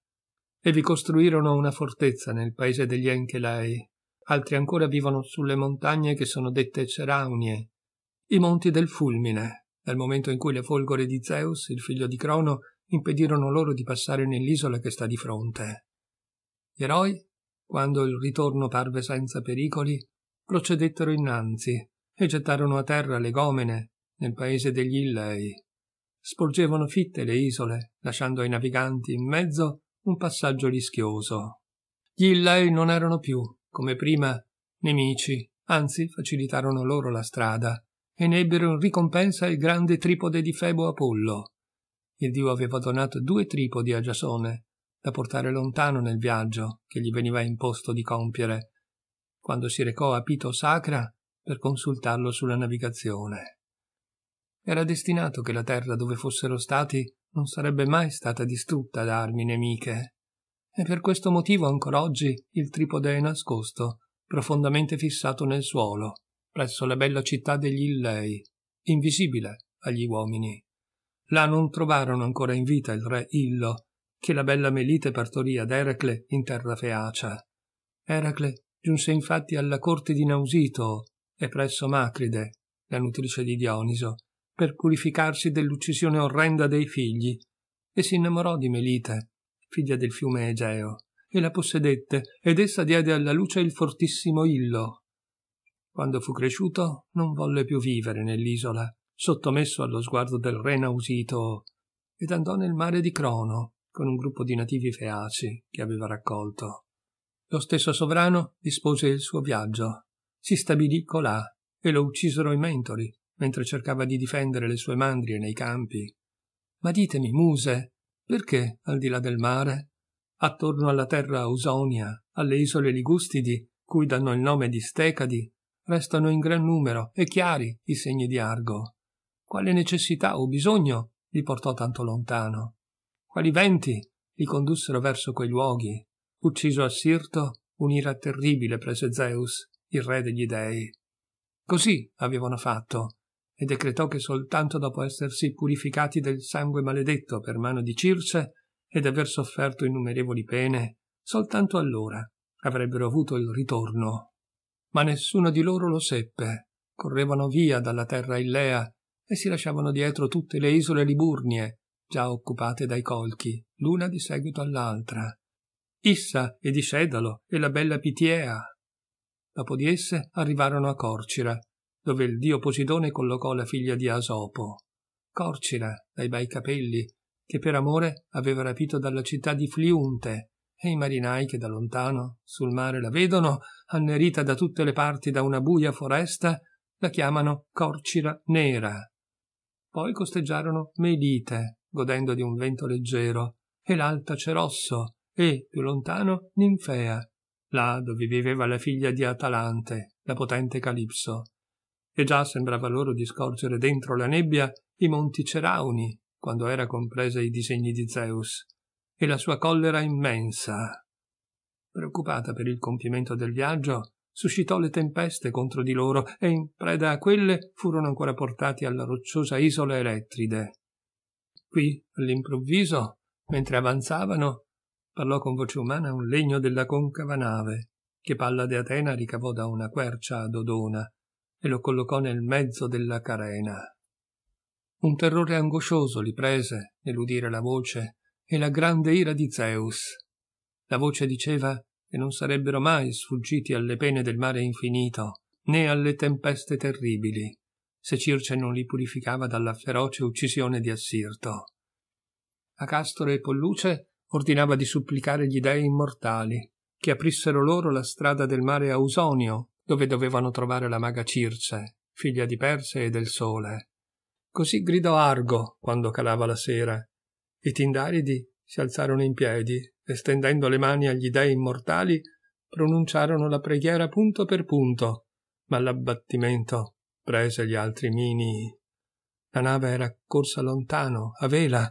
e vi costruirono una fortezza nel paese degli Enchelei, altri ancora vivono sulle montagne che sono dette Ceraunie, i monti del fulmine, dal momento in cui le folgore di Zeus, il figlio di Crono, impedirono loro di passare nell'isola che sta di fronte. Gli eroi, quando il ritorno parve senza pericoli, procedettero innanzi e gettarono a terra le gomene nel paese degli Illei. Sporgevano fitte le isole, lasciando ai naviganti in mezzo un passaggio rischioso. Gli Illei non erano più come prima, nemici, anzi facilitarono loro la strada, e ne ebbero in ricompensa il grande tripode di Febo Apollo. Il dio aveva donato due tripodi a Giasone, da portare lontano nel viaggio che gli veniva imposto di compiere, quando si recò a Pito Sacra per consultarlo sulla navigazione. Era destinato che la terra dove fossero stati non sarebbe mai stata distrutta da armi nemiche e per questo motivo ancora oggi il tripode è nascosto, profondamente fissato nel suolo, presso la bella città degli Illei, invisibile agli uomini. Là non trovarono ancora in vita il re Illo, che la bella Melite partorì ad Eracle in terra feacia. Eracle giunse infatti alla corte di Nausito e presso Macride, la nutrice di Dioniso, per purificarsi dell'uccisione orrenda dei figli, e si innamorò di Melite, figlia del fiume Egeo, e la possedette, ed essa diede alla luce il fortissimo Illo. Quando fu cresciuto, non volle più vivere nell'isola, sottomesso allo sguardo del re Nausito, ed andò nel mare di Crono con un gruppo di nativi feaci che aveva raccolto. Lo stesso sovrano dispose il suo viaggio. Si stabilì colà e lo uccisero i mentori mentre cercava di difendere le sue mandrie nei campi. Ma ditemi, muse, perché, al di là del mare, attorno alla terra ausonia, alle isole Ligustidi, cui danno il nome di Stecadi, restano in gran numero e chiari i segni di Argo? Quale necessità o bisogno li portò tanto lontano? Quali venti li condussero verso quei luoghi? Ucciso a Sirto, un'ira terribile prese Zeus, il re degli dei. Così avevano fatto, e decretò che soltanto dopo essersi purificati del sangue maledetto per mano di Circe ed aver sofferto innumerevoli pene, soltanto allora avrebbero avuto il ritorno. Ma nessuno di loro lo seppe. Correvano via dalla terra illea e si lasciavano dietro tutte le isole liburnie, già occupate dai colchi, l'una di seguito all'altra. Issa e di Discedalo e la bella Pitiea. Dopo di esse arrivarono a Corcira, dove il dio Posidone collocò la figlia di Asopo, Corcira, dai bei capelli, che per amore aveva rapito dalla città di Fliunte, e i marinai che da lontano, sul mare la vedono, annerita da tutte le parti da una buia foresta, la chiamano Corcira Nera. Poi costeggiarono Melite, godendo di un vento leggero, e l'alta Cerosso, e, più lontano, Ninfea, là dove viveva la figlia di Atalante, la potente Calipso e già sembrava loro di scorgere dentro la nebbia i monti Cerauni, quando era compresa i disegni di Zeus, e la sua collera immensa. Preoccupata per il compimento del viaggio, suscitò le tempeste contro di loro e in preda a quelle furono ancora portati alla rocciosa isola Elettride. Qui, all'improvviso, mentre avanzavano, parlò con voce umana un legno della concava nave, che Pallade Atena ricavò da una quercia ad Odona, e lo collocò nel mezzo della carena. Un terrore angoscioso li prese nell'udire la voce e la grande ira di Zeus. La voce diceva che non sarebbero mai sfuggiti alle pene del mare infinito, né alle tempeste terribili, se Circe non li purificava dalla feroce uccisione di Assirto. A Castore e Polluce ordinava di supplicare gli dei immortali che aprissero loro la strada del mare Ausonio dove dovevano trovare la maga Circe, figlia di Perse e del Sole. Così gridò Argo quando calava la sera. I Tindaridi si alzarono in piedi e stendendo le mani agli dei immortali pronunciarono la preghiera punto per punto, ma l'abbattimento prese gli altri mini. La nave era corsa lontano, a vela.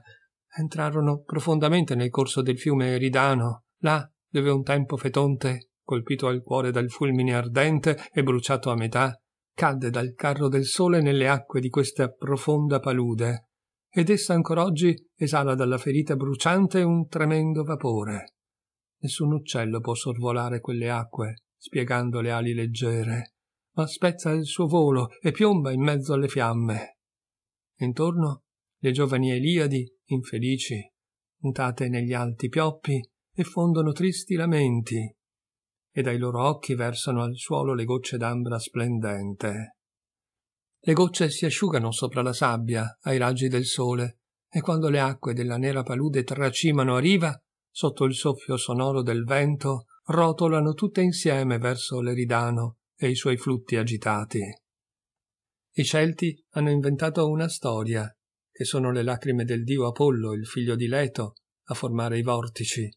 Entrarono profondamente nel corso del fiume Eridano, là dove un tempo Fetonte colpito al cuore dal fulmine ardente e bruciato a metà, cadde dal carro del sole nelle acque di questa profonda palude, ed essa ancora oggi esala dalla ferita bruciante un tremendo vapore. Nessun uccello può sorvolare quelle acque, spiegando le ali leggere, ma spezza il suo volo e piomba in mezzo alle fiamme. Intorno le giovani Eliadi, infelici, mutate negli alti pioppi, e fondono tristi lamenti, e dai loro occhi versano al suolo le gocce d'ambra splendente. Le gocce si asciugano sopra la sabbia, ai raggi del sole, e quando le acque della nera palude tracimano a riva, sotto il soffio sonoro del vento, rotolano tutte insieme verso l'Eridano e i suoi flutti agitati. I Celti hanno inventato una storia, che sono le lacrime del dio Apollo, il figlio di Leto, a formare i vortici,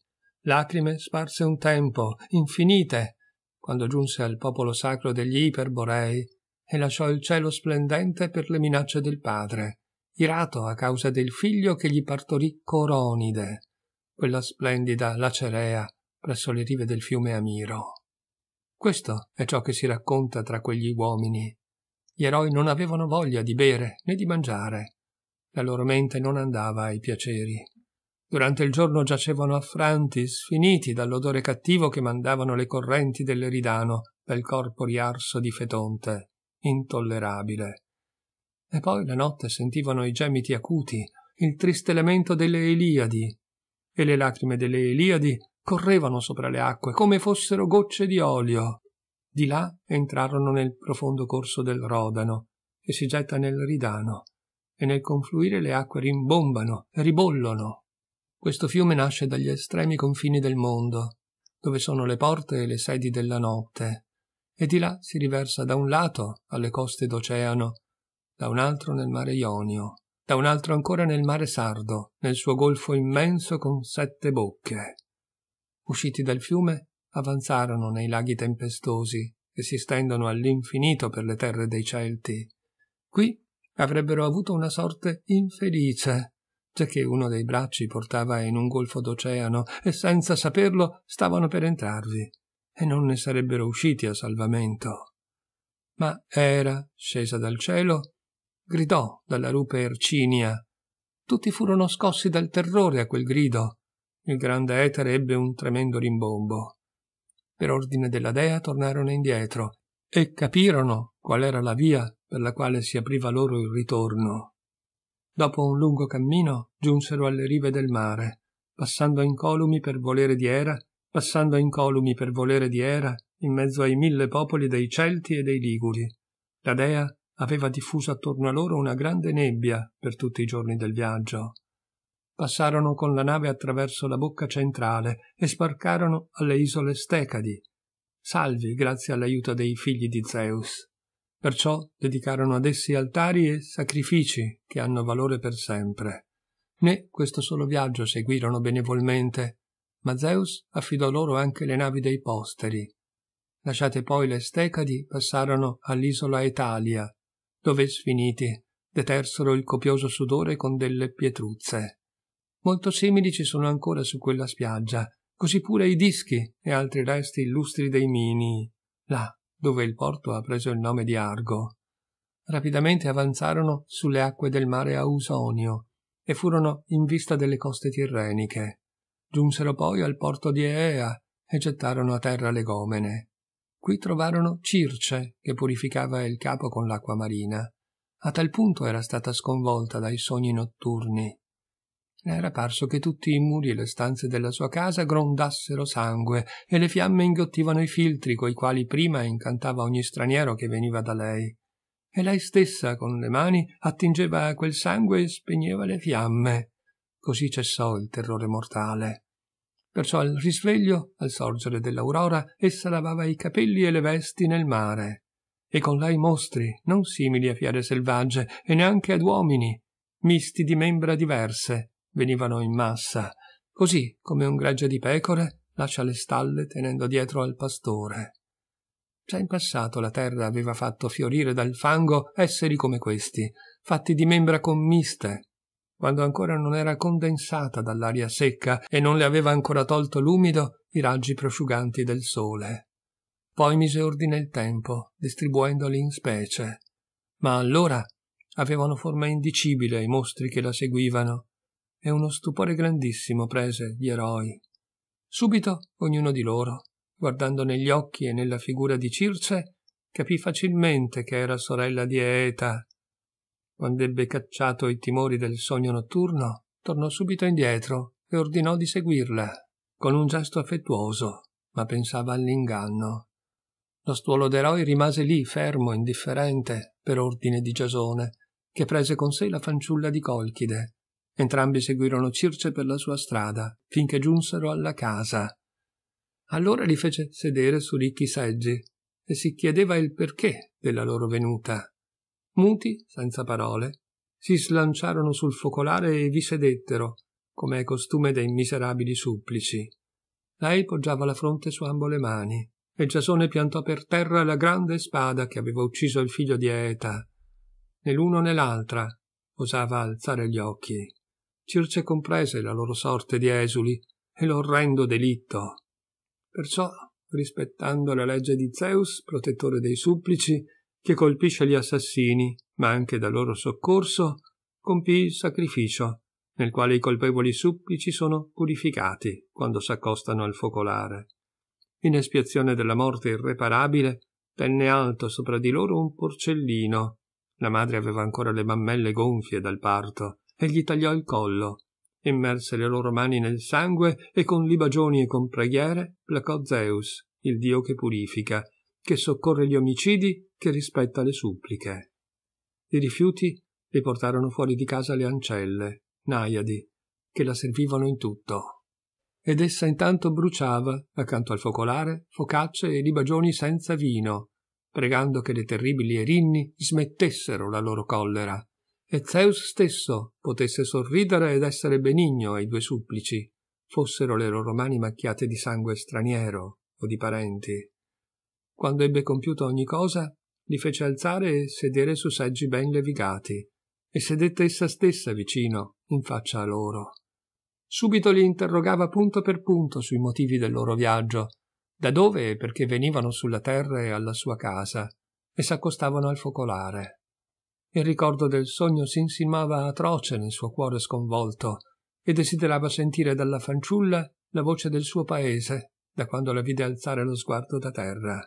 lacrime sparse un tempo, infinite, quando giunse al popolo sacro degli iperborei e lasciò il cielo splendente per le minacce del padre, irato a causa del figlio che gli partorì Coronide, quella splendida lacerea presso le rive del fiume Amiro. Questo è ciò che si racconta tra quegli uomini. Gli eroi non avevano voglia di bere né di mangiare. La loro mente non andava ai piaceri, Durante il giorno giacevano affranti, sfiniti dall'odore cattivo che mandavano le correnti del ridano pel corpo riarso di fetonte, intollerabile. E poi la notte sentivano i gemiti acuti, il triste lamento delle Eliadi, e le lacrime delle Eliadi correvano sopra le acque come fossero gocce di olio. Di là entrarono nel profondo corso del Rodano, che si getta nel Ridano, e nel confluire le acque rimbombano, ribollono, questo fiume nasce dagli estremi confini del mondo, dove sono le porte e le sedi della notte, e di là si riversa da un lato alle coste d'oceano, da un altro nel mare Ionio, da un altro ancora nel mare Sardo, nel suo golfo immenso con sette bocche. Usciti dal fiume, avanzarono nei laghi tempestosi, che si stendono all'infinito per le terre dei Celti. Qui avrebbero avuto una sorte infelice, Già che uno dei bracci portava in un golfo d'oceano e senza saperlo stavano per entrarvi e non ne sarebbero usciti a salvamento. Ma Era, scesa dal cielo, gridò dalla rupe Ercinia. Tutti furono scossi dal terrore a quel grido. Il grande etere ebbe un tremendo rimbombo. Per ordine della dea tornarono indietro e capirono qual era la via per la quale si apriva loro il ritorno dopo un lungo cammino giunsero alle rive del mare passando incolumi per volere di era passando incolumi per volere di era in mezzo ai mille popoli dei celti e dei liguri la dea aveva diffuso attorno a loro una grande nebbia per tutti i giorni del viaggio passarono con la nave attraverso la bocca centrale e sbarcarono alle isole stecadi salvi grazie all'aiuto dei figli di zeus Perciò dedicarono ad essi altari e sacrifici che hanno valore per sempre. Né questo solo viaggio seguirono benevolmente, ma Zeus affidò loro anche le navi dei posteri. Lasciate poi le Stecadi, passarono all'isola Italia, dove sfiniti detersero il copioso sudore con delle pietruzze. Molto simili ci sono ancora su quella spiaggia, così pure i dischi e altri resti illustri dei mini, là dove il porto ha preso il nome di Argo. Rapidamente avanzarono sulle acque del mare Ausonio e furono in vista delle coste tirreniche. Giunsero poi al porto di Eea e gettarono a terra le gomene. Qui trovarono Circe che purificava il capo con l'acqua marina. A tal punto era stata sconvolta dai sogni notturni le era parso che tutti i muri e le stanze della sua casa grondassero sangue e le fiamme inghiottivano i filtri coi quali prima incantava ogni straniero che veniva da lei. E lei stessa, con le mani, attingeva quel sangue e spegneva le fiamme. Così cessò il terrore mortale. Perciò al risveglio, al sorgere dell'aurora, essa lavava i capelli e le vesti nel mare. E con lei mostri, non simili a fiere selvagge, e neanche ad uomini, misti di membra diverse, venivano in massa, così come un gregge di pecore lascia le stalle tenendo dietro al pastore. Già in passato la terra aveva fatto fiorire dal fango esseri come questi, fatti di membra commiste, quando ancora non era condensata dall'aria secca e non le aveva ancora tolto l'umido i raggi prosciuganti del sole. Poi mise ordine il tempo, distribuendoli in specie. Ma allora avevano forma indicibile i mostri che la seguivano, e uno stupore grandissimo prese gli eroi. Subito ognuno di loro, guardando negli occhi e nella figura di Circe, capì facilmente che era sorella di Eeta. Quando ebbe cacciato i timori del sogno notturno, tornò subito indietro e ordinò di seguirla, con un gesto affettuoso, ma pensava all'inganno. Lo stuolo d'eroi rimase lì, fermo, indifferente, per ordine di Giasone, che prese con sé la fanciulla di Colchide, Entrambi seguirono Circe per la sua strada, finché giunsero alla casa. Allora li fece sedere su ricchi seggi e si chiedeva il perché della loro venuta. Muti, senza parole, si slanciarono sul focolare e vi sedettero, come è costume dei miserabili supplici. Lei poggiava la fronte su ambo le mani, e Giasone piantò per terra la grande spada che aveva ucciso il figlio di Eta. Né l'uno né l'altra osava alzare gli occhi. Circe comprese la loro sorte di esuli e l'orrendo delitto. Perciò, rispettando la legge di Zeus, protettore dei supplici, che colpisce gli assassini, ma anche da loro soccorso, compì il sacrificio, nel quale i colpevoli supplici sono purificati quando s'accostano al focolare. In espiazione della morte irreparabile, tenne alto sopra di loro un porcellino. La madre aveva ancora le mammelle gonfie dal parto, e gli tagliò il collo. Immerse le loro mani nel sangue e con libagioni e con preghiere placò Zeus, il dio che purifica, che soccorre gli omicidi, che rispetta le suppliche. I rifiuti li portarono fuori di casa le ancelle, naiadi, che la servivano in tutto. Ed essa intanto bruciava, accanto al focolare, focacce e libagioni senza vino, pregando che le terribili erinni smettessero la loro collera, e Zeus stesso potesse sorridere ed essere benigno ai due supplici, fossero le loro mani macchiate di sangue straniero o di parenti. Quando ebbe compiuto ogni cosa, li fece alzare e sedere su seggi ben levigati, e sedette essa stessa vicino, in faccia a loro. Subito li interrogava punto per punto sui motivi del loro viaggio, da dove e perché venivano sulla terra e alla sua casa, e s'accostavano al focolare. Il ricordo del sogno si insinuava atroce nel suo cuore sconvolto e desiderava sentire dalla fanciulla la voce del suo paese, da quando la vide alzare lo sguardo da terra.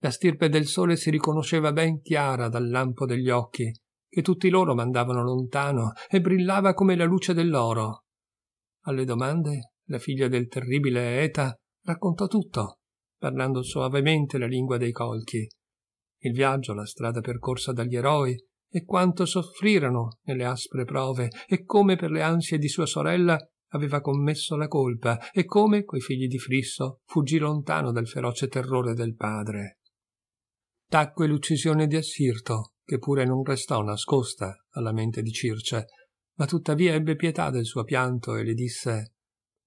La stirpe del sole si riconosceva ben chiara dal lampo degli occhi, che tutti loro mandavano lontano e brillava come la luce dell'oro. Alle domande, la figlia del terribile Eta raccontò tutto, parlando soavemente la lingua dei colchi, il viaggio, la strada percorsa dagli eroi, e quanto soffrirono nelle aspre prove, e come per le ansie di sua sorella aveva commesso la colpa, e come, coi figli di Frisso, fuggì lontano dal feroce terrore del padre. Tacque l'uccisione di Assirto, che pure non restò nascosta alla mente di Circe, ma tuttavia ebbe pietà del suo pianto e le disse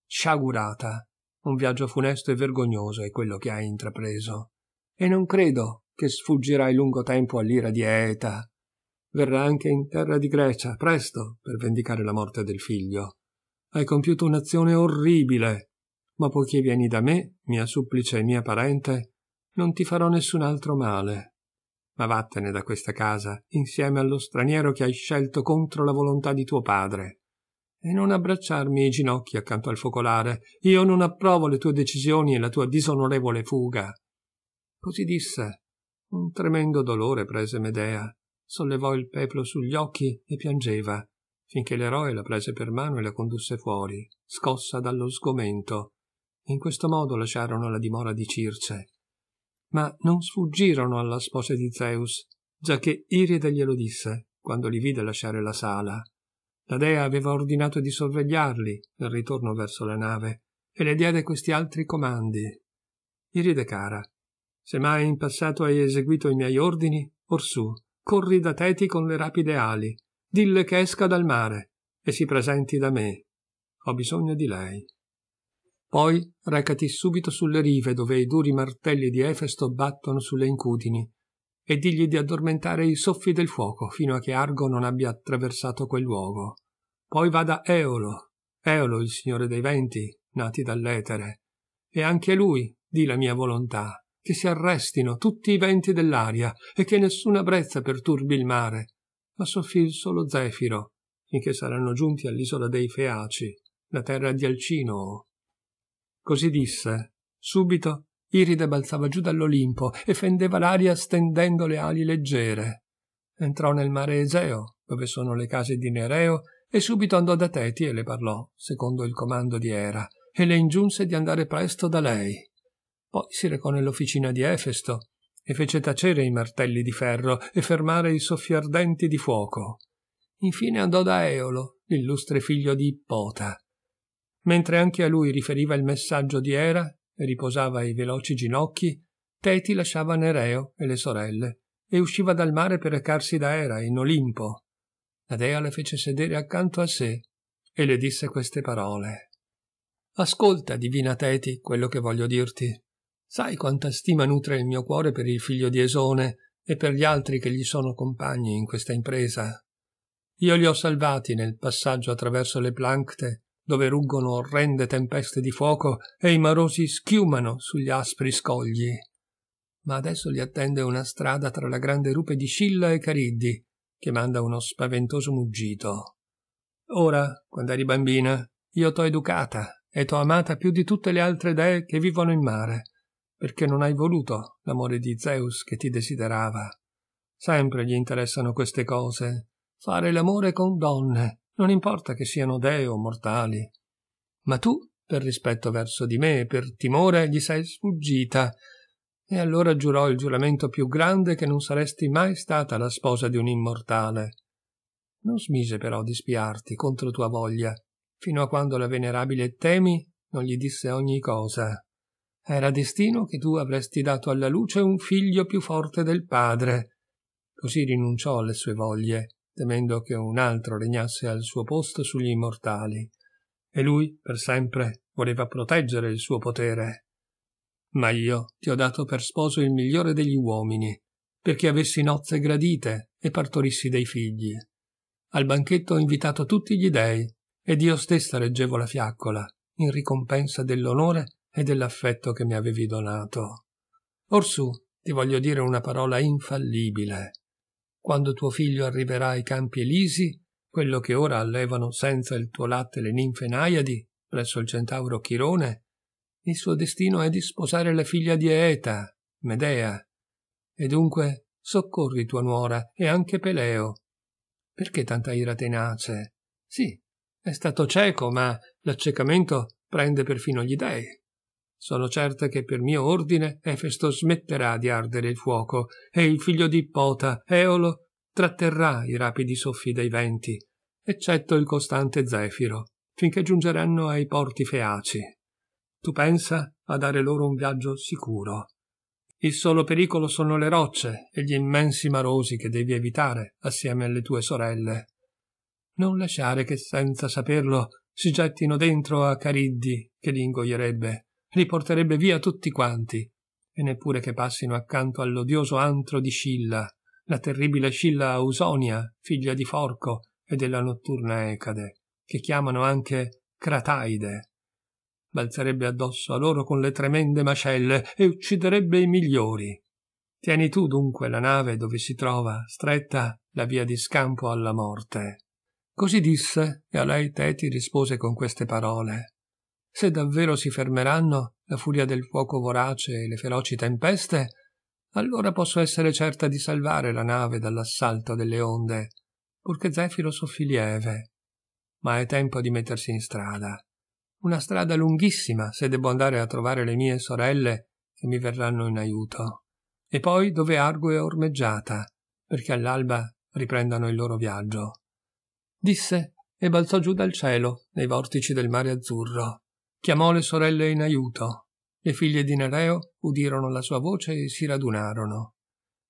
Sciagurata, un viaggio funesto e vergognoso è quello che hai intrapreso, e non credo che sfuggirai lungo tempo all'ira di Eta. Verrà anche in terra di Grecia, presto, per vendicare la morte del figlio. Hai compiuto un'azione orribile, ma poiché vieni da me, mia supplice e mia parente, non ti farò nessun altro male. Ma vattene da questa casa, insieme allo straniero che hai scelto contro la volontà di tuo padre. E non abbracciarmi i ginocchi accanto al focolare. Io non approvo le tue decisioni e la tua disonorevole fuga. Così disse, un tremendo dolore prese Medea, sollevò il peplo sugli occhi e piangeva, finché l'eroe la prese per mano e la condusse fuori, scossa dallo sgomento. In questo modo lasciarono la dimora di Circe. Ma non sfuggirono alla sposa di Zeus, già che Iride glielo disse quando li vide lasciare la sala. La dea aveva ordinato di sorvegliarli nel ritorno verso la nave e le diede questi altri comandi. Iride cara, se mai in passato hai eseguito i miei ordini, orsù, corri da Teti con le rapide ali, dille che esca dal mare e si presenti da me. Ho bisogno di lei. Poi recati subito sulle rive dove i duri martelli di Efesto battono sulle incudini e digli di addormentare i soffi del fuoco fino a che Argo non abbia attraversato quel luogo. Poi vada da Eolo, Eolo il signore dei venti, nati dall'etere, e anche lui di la mia volontà che si arrestino tutti i venti dell'aria e che nessuna brezza perturbi il mare, ma soffì il solo zefiro, finché saranno giunti all'isola dei Feaci, la terra di Alcino. Così disse. Subito Iride balzava giù dall'Olimpo e fendeva l'aria stendendo le ali leggere. Entrò nel mare Egeo, dove sono le case di Nereo, e subito andò da Teti e le parlò, secondo il comando di Era, e le ingiunse di andare presto da lei. Poi si recò nell'officina di Efesto e fece tacere i martelli di ferro e fermare i soffi ardenti di fuoco. Infine andò da Eolo, l'illustre figlio di Ippota. Mentre anche a lui riferiva il messaggio di Era e riposava i veloci ginocchi, Teti lasciava Nereo e le sorelle e usciva dal mare per recarsi da Era in Olimpo. La dea le fece sedere accanto a sé e le disse queste parole. Ascolta, divina Teti, quello che voglio dirti. Sai quanta stima nutre il mio cuore per il figlio di Esone e per gli altri che gli sono compagni in questa impresa. Io li ho salvati nel passaggio attraverso le plancte, dove ruggono orrende tempeste di fuoco e i marosi schiumano sugli aspri scogli. Ma adesso li attende una strada tra la grande rupe di Scilla e Cariddi, che manda uno spaventoso muggito. Ora, quando eri bambina, io t'ho educata e t'ho amata più di tutte le altre dee che vivono in mare perché non hai voluto l'amore di Zeus che ti desiderava. Sempre gli interessano queste cose. Fare l'amore con donne, non importa che siano dee o mortali. Ma tu, per rispetto verso di me e per timore, gli sei sfuggita. E allora giurò il giuramento più grande che non saresti mai stata la sposa di un immortale. Non smise però di spiarti contro tua voglia, fino a quando la venerabile Temi non gli disse ogni cosa. Era destino che tu avresti dato alla luce un figlio più forte del padre. Così rinunciò alle sue voglie, temendo che un altro regnasse al suo posto sugli immortali. E lui, per sempre, voleva proteggere il suo potere. Ma io ti ho dato per sposo il migliore degli uomini, perché avessi nozze gradite e partorissi dei figli. Al banchetto ho invitato tutti gli dei, ed io stessa reggevo la fiaccola, in ricompensa dell'onore e dell'affetto che mi avevi donato. Orsù, ti voglio dire una parola infallibile. Quando tuo figlio arriverà ai campi elisi, quello che ora allevano senza il tuo latte le ninfe Naiadi, presso il centauro Chirone, il suo destino è di sposare la figlia di Eeta, Medea. E dunque soccorri tua nuora e anche Peleo. Perché tanta ira tenace? Sì, è stato cieco, ma l'accecamento prende perfino gli dei. Sono certa che per mio ordine Efesto smetterà di ardere il fuoco e il figlio di Ippota, Eolo, tratterrà i rapidi soffi dei venti, eccetto il costante Zefiro, finché giungeranno ai porti feaci. Tu pensa a dare loro un viaggio sicuro. Il solo pericolo sono le rocce e gli immensi marosi che devi evitare assieme alle tue sorelle. Non lasciare che senza saperlo si gettino dentro a Cariddi che li ingoierebbe li porterebbe via tutti quanti, e neppure che passino accanto all'odioso antro di Scilla, la terribile Scilla Ausonia, figlia di Forco e della notturna Ecade, che chiamano anche Crataide. Balzerebbe addosso a loro con le tremende macelle e ucciderebbe i migliori. Tieni tu dunque la nave dove si trova, stretta, la via di scampo alla morte. Così disse, e a lei Teti rispose con queste parole. Se davvero si fermeranno la furia del fuoco vorace e le feroci tempeste, allora posso essere certa di salvare la nave dall'assalto delle onde, purché Zefiro soffi lieve. Ma è tempo di mettersi in strada. Una strada lunghissima se devo andare a trovare le mie sorelle che mi verranno in aiuto. E poi dove Argo è ormeggiata, perché all'alba riprendano il loro viaggio. Disse e balzò giù dal cielo, nei vortici del mare azzurro chiamò le sorelle in aiuto. Le figlie di Nereo udirono la sua voce e si radunarono.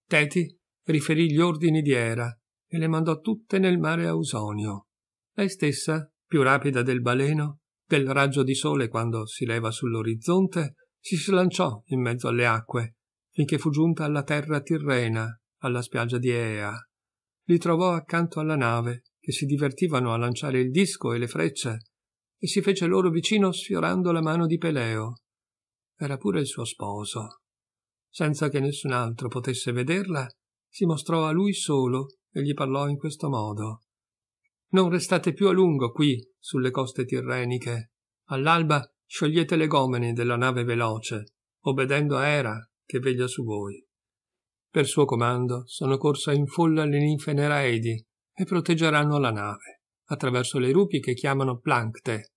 Teti riferì gli ordini di Era e le mandò tutte nel mare Ausonio. Lei stessa, più rapida del baleno, del raggio di sole quando si leva sull'orizzonte, si slanciò in mezzo alle acque, finché fu giunta alla terra tirrena, alla spiaggia di Ea. Li trovò accanto alla nave, che si divertivano a lanciare il disco e le frecce, e si fece loro vicino sfiorando la mano di Peleo. Era pure il suo sposo. Senza che nessun altro potesse vederla, si mostrò a lui solo e gli parlò in questo modo. Non restate più a lungo qui, sulle coste tirreniche. All'alba sciogliete le gomene della nave veloce, obbedendo a Era, che veglia su voi. Per suo comando sono corsa in folla le ninfe Neraedi e proteggeranno la nave, attraverso le rupi che chiamano Plankte,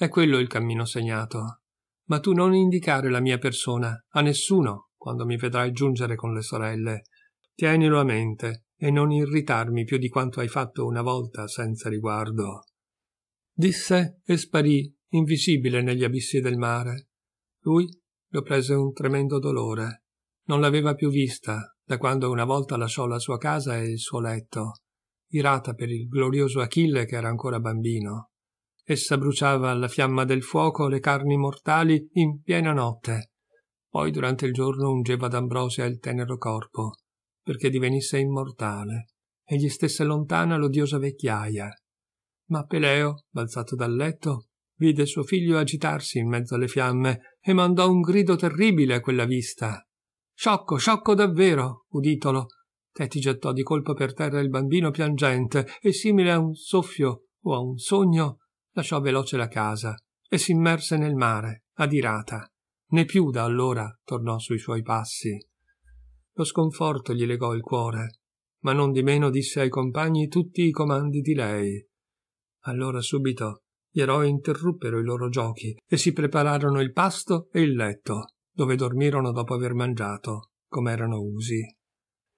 è quello il cammino segnato. Ma tu non indicare la mia persona a nessuno quando mi vedrai giungere con le sorelle. Tienilo a mente e non irritarmi più di quanto hai fatto una volta senza riguardo. Disse e sparì, invisibile negli abissi del mare. Lui lo prese un tremendo dolore. Non l'aveva più vista da quando una volta lasciò la sua casa e il suo letto, irata per il glorioso Achille che era ancora bambino. Essa bruciava alla fiamma del fuoco le carni mortali in piena notte. Poi durante il giorno ungeva d'ambrosia il tenero corpo, perché divenisse immortale, e gli stesse lontana l'odiosa vecchiaia. Ma Peleo, balzato dal letto, vide suo figlio agitarsi in mezzo alle fiamme e mandò un grido terribile a quella vista. Sciocco, sciocco davvero, uditolo. Teti gettò di colpo per terra il bambino piangente e, simile a un soffio o a un sogno, lasciò veloce la casa e si immerse nel mare, adirata. Né più da allora tornò sui suoi passi. Lo sconforto gli legò il cuore, ma non di meno disse ai compagni tutti i comandi di lei. Allora subito gli eroi interruppero i loro giochi e si prepararono il pasto e il letto, dove dormirono dopo aver mangiato, come erano usi.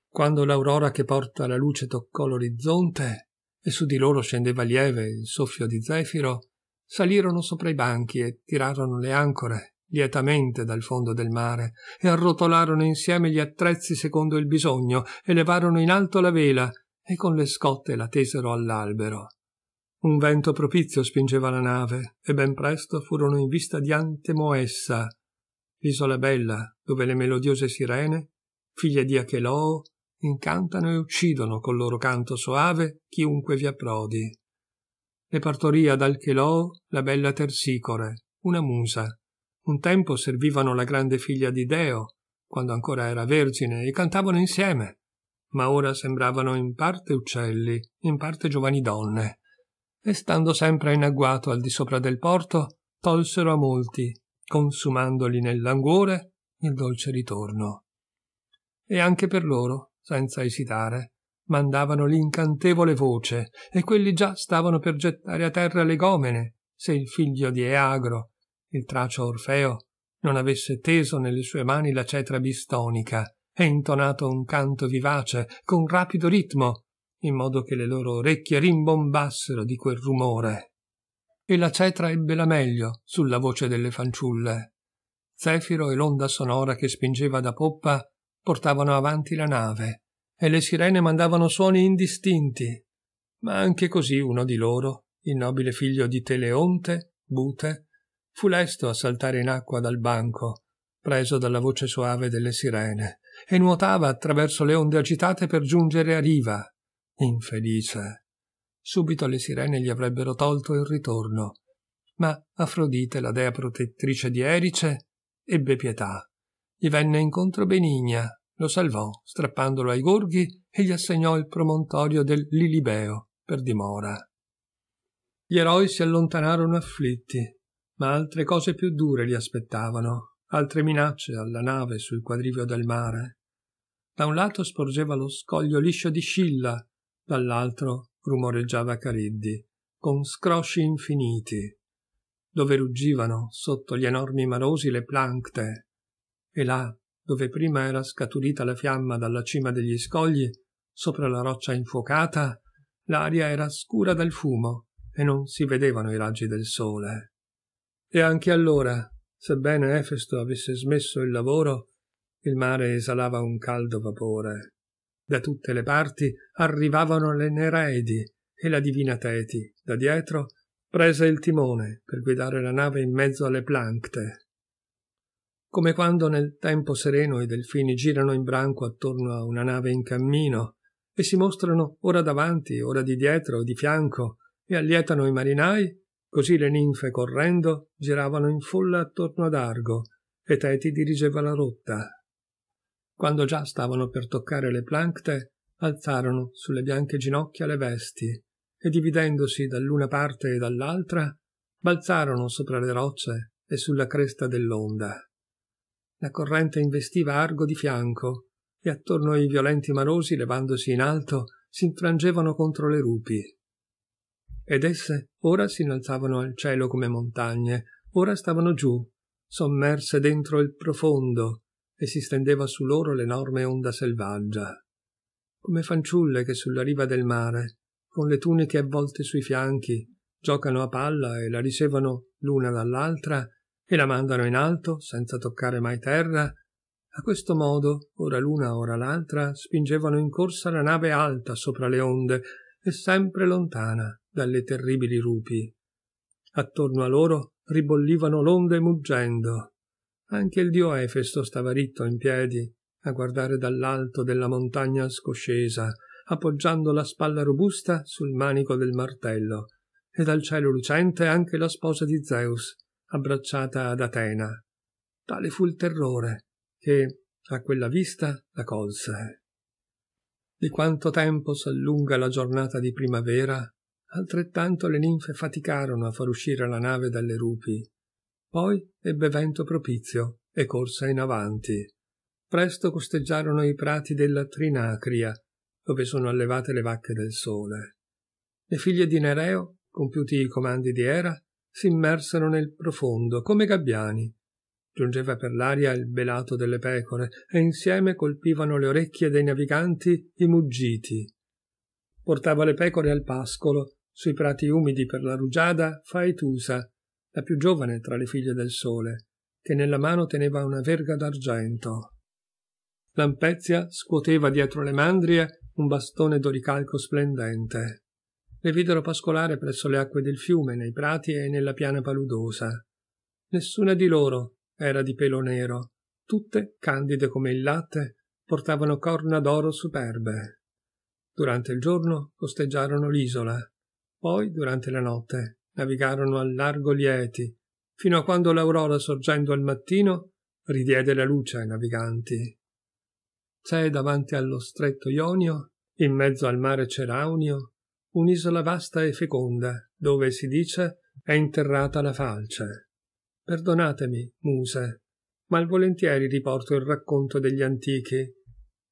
Quando l'aurora che porta la luce toccò l'orizzonte, e su di loro scendeva lieve il soffio di zefiro, salirono sopra i banchi e tirarono le ancore lietamente dal fondo del mare e arrotolarono insieme gli attrezzi secondo il bisogno e levarono in alto la vela e con le scotte la tesero all'albero. Un vento propizio spingeva la nave e ben presto furono in vista di Antemoessa, l'isola bella dove le melodiose sirene, figlie di Acheloo, incantano e uccidono col loro canto soave chiunque vi approdi. Le partorì ad Alcheloo la bella Tersicore, una musa. Un tempo servivano la grande figlia di Deo, quando ancora era vergine, e cantavano insieme, ma ora sembravano in parte uccelli, in parte giovani donne. E stando sempre in agguato al di sopra del porto, tolsero a molti, consumandoli nel languore, il dolce ritorno. E anche per loro senza esitare. Mandavano l'incantevole voce, e quelli già stavano per gettare a terra le gomene se il figlio di Eagro, il tracio Orfeo, non avesse teso nelle sue mani la cetra bistonica e intonato un canto vivace, con rapido ritmo, in modo che le loro orecchie rimbombassero di quel rumore. E la cetra ebbe la meglio sulla voce delle fanciulle. Zefiro e l'onda sonora che spingeva da poppa portavano avanti la nave e le sirene mandavano suoni indistinti. Ma anche così uno di loro, il nobile figlio di Teleonte, Bute, fu lesto a saltare in acqua dal banco, preso dalla voce soave delle sirene, e nuotava attraverso le onde agitate per giungere a riva. Infelice. Subito le sirene gli avrebbero tolto il ritorno. Ma Afrodite, la dea protettrice di Erice, ebbe pietà gli venne incontro Benigna, lo salvò, strappandolo ai gorghi e gli assegnò il promontorio del Lilibeo per dimora. Gli eroi si allontanarono afflitti, ma altre cose più dure li aspettavano, altre minacce alla nave sul quadrivio del mare. Da un lato sporgeva lo scoglio liscio di Scilla, dall'altro rumoreggiava Cariddi, con scrosci infiniti, dove ruggivano sotto gli enormi marosi le plancte e là, dove prima era scaturita la fiamma dalla cima degli scogli, sopra la roccia infuocata, l'aria era scura dal fumo e non si vedevano i raggi del sole. E anche allora, sebbene Efesto avesse smesso il lavoro, il mare esalava un caldo vapore. Da tutte le parti arrivavano le Nereidi e la divina Teti, da dietro, prese il timone per guidare la nave in mezzo alle plancte come quando nel tempo sereno i delfini girano in branco attorno a una nave in cammino e si mostrano ora davanti, ora di dietro, di fianco e allietano i marinai, così le ninfe correndo giravano in folla attorno ad Argo e Teti dirigeva la rotta. Quando già stavano per toccare le plancte, alzarono sulle bianche ginocchia le vesti e dividendosi dall'una parte e dall'altra, balzarono sopra le rocce e sulla cresta dell'onda. La corrente investiva Argo di fianco e attorno ai violenti marosi, levandosi in alto, si infrangevano contro le rupi. Ed esse ora si innalzavano al cielo come montagne, ora stavano giù, sommerse dentro il profondo, e si stendeva su loro l'enorme onda selvaggia. Come fanciulle che sulla riva del mare, con le tuniche avvolte sui fianchi, giocano a palla e la ricevono l'una dall'altra e la mandano in alto senza toccare mai terra, a questo modo, ora l'una ora l'altra, spingevano in corsa la nave alta sopra le onde e sempre lontana dalle terribili rupi. Attorno a loro ribollivano l'onde muggendo. Anche il dio Efesto stava ritto in piedi, a guardare dall'alto della montagna scoscesa, appoggiando la spalla robusta sul manico del martello, e dal cielo lucente anche la sposa di Zeus, abbracciata ad Atena. Tale fu il terrore che a quella vista la colse. Di quanto tempo s'allunga la giornata di primavera, altrettanto le ninfe faticarono a far uscire la nave dalle rupi. Poi ebbe vento propizio e corsa in avanti. Presto costeggiarono i prati della Trinacria, dove sono allevate le vacche del sole. Le figlie di Nereo, compiuti i comandi di Era, si immersero nel profondo come gabbiani. Giungeva per l'aria il belato delle pecore e insieme colpivano le orecchie dei naviganti i muggiti. Portava le pecore al pascolo, sui prati umidi per la rugiada, Faetusa, la più giovane tra le figlie del sole, che nella mano teneva una verga d'argento. Lampezia scuoteva dietro le mandrie un bastone d'oricalco splendente le videro pascolare presso le acque del fiume, nei prati e nella piana paludosa. Nessuna di loro era di pelo nero, tutte candide come il latte, portavano corna d'oro superbe. Durante il giorno costeggiarono l'isola, poi durante la notte navigarono al largo lieti, fino a quando l'aurora sorgendo al mattino ridiede la luce ai naviganti. C'è davanti allo stretto Ionio, in mezzo al mare Ceraunio, un'isola vasta e feconda, dove si dice è interrata la falce. Perdonatemi, muse, ma volentieri riporto il racconto degli antichi,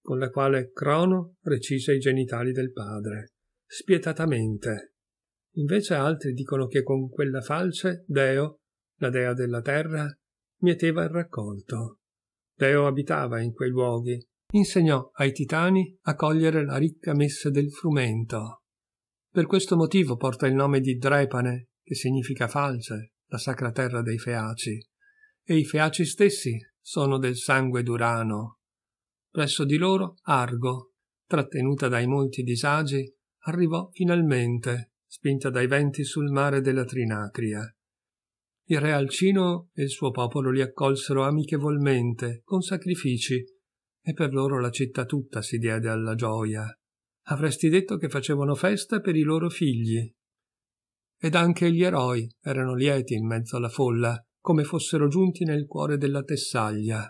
con la quale Crono recise i genitali del padre, spietatamente. Invece altri dicono che con quella falce Deo, la dea della terra, mieteva il raccolto. Deo abitava in quei luoghi, insegnò ai titani a cogliere la ricca messa del frumento, per questo motivo porta il nome di Drepane, che significa falce, la sacra terra dei Feaci, e i Feaci stessi sono del sangue d'Urano. Presso di loro Argo, trattenuta dai molti disagi, arrivò finalmente, spinta dai venti sul mare della Trinacria. Il re Alcino e il suo popolo li accolsero amichevolmente, con sacrifici, e per loro la città tutta si diede alla gioia. Avresti detto che facevano festa per i loro figli. Ed anche gli eroi erano lieti in mezzo alla folla, come fossero giunti nel cuore della Tessaglia.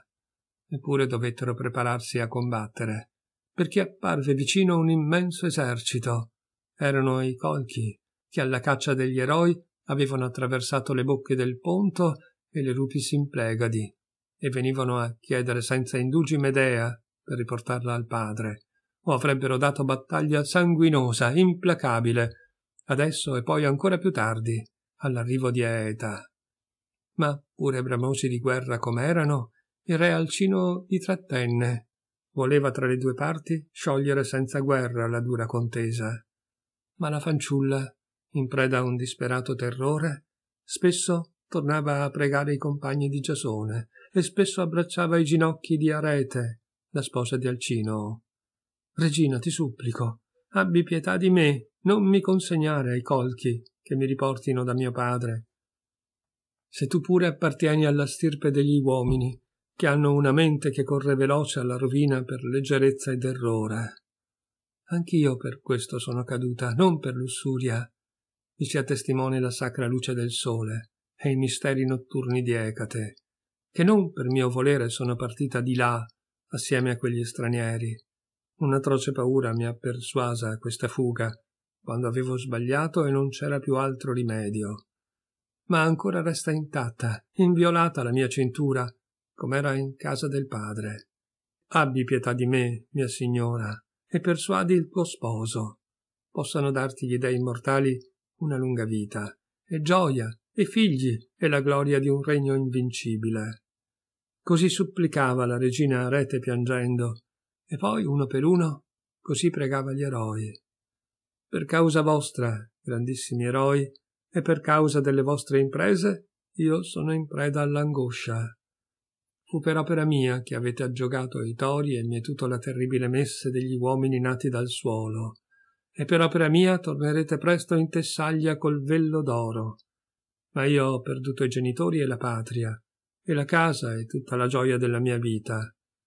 Eppure dovettero prepararsi a combattere, perché apparve vicino un immenso esercito. Erano i colchi, che alla caccia degli eroi avevano attraversato le bocche del Ponto e le rupi Simplegadi, e venivano a chiedere senza indugi Medea per riportarla al padre, o avrebbero dato battaglia sanguinosa, implacabile, adesso e poi ancora più tardi, all'arrivo di Aeta. Ma, pure bramosi di guerra com'erano, il re Alcino li trattenne. Voleva tra le due parti sciogliere senza guerra la dura contesa. Ma la fanciulla, in preda a un disperato terrore, spesso tornava a pregare i compagni di Giasone e spesso abbracciava i ginocchi di Arete, la sposa di Alcino, regina ti supplico abbi pietà di me non mi consegnare ai colchi che mi riportino da mio padre se tu pure appartieni alla stirpe degli uomini che hanno una mente che corre veloce alla rovina per leggerezza ed errore anch'io per questo sono caduta non per lussuria mi sia testimone la sacra luce del sole e i misteri notturni di Ecate, che non per mio volere sono partita di là assieme a quegli stranieri, Un'atroce paura mi ha persuasa a questa fuga, quando avevo sbagliato e non c'era più altro rimedio. Ma ancora resta intatta, inviolata la mia cintura, com'era in casa del padre. Abbi pietà di me, mia signora, e persuadi il tuo sposo. Possano darti gli dei immortali una lunga vita, e gioia, e figli, e la gloria di un regno invincibile. Così supplicava la regina a rete piangendo, e poi, uno per uno, così pregava gli eroi. Per causa vostra, grandissimi eroi, e per causa delle vostre imprese, io sono in preda all'angoscia. Fu per opera mia che avete aggiogato i tori e mietuto la terribile messe degli uomini nati dal suolo, e per opera mia tornerete presto in Tessaglia col vello d'oro. Ma io ho perduto i genitori e la patria, e la casa e tutta la gioia della mia vita.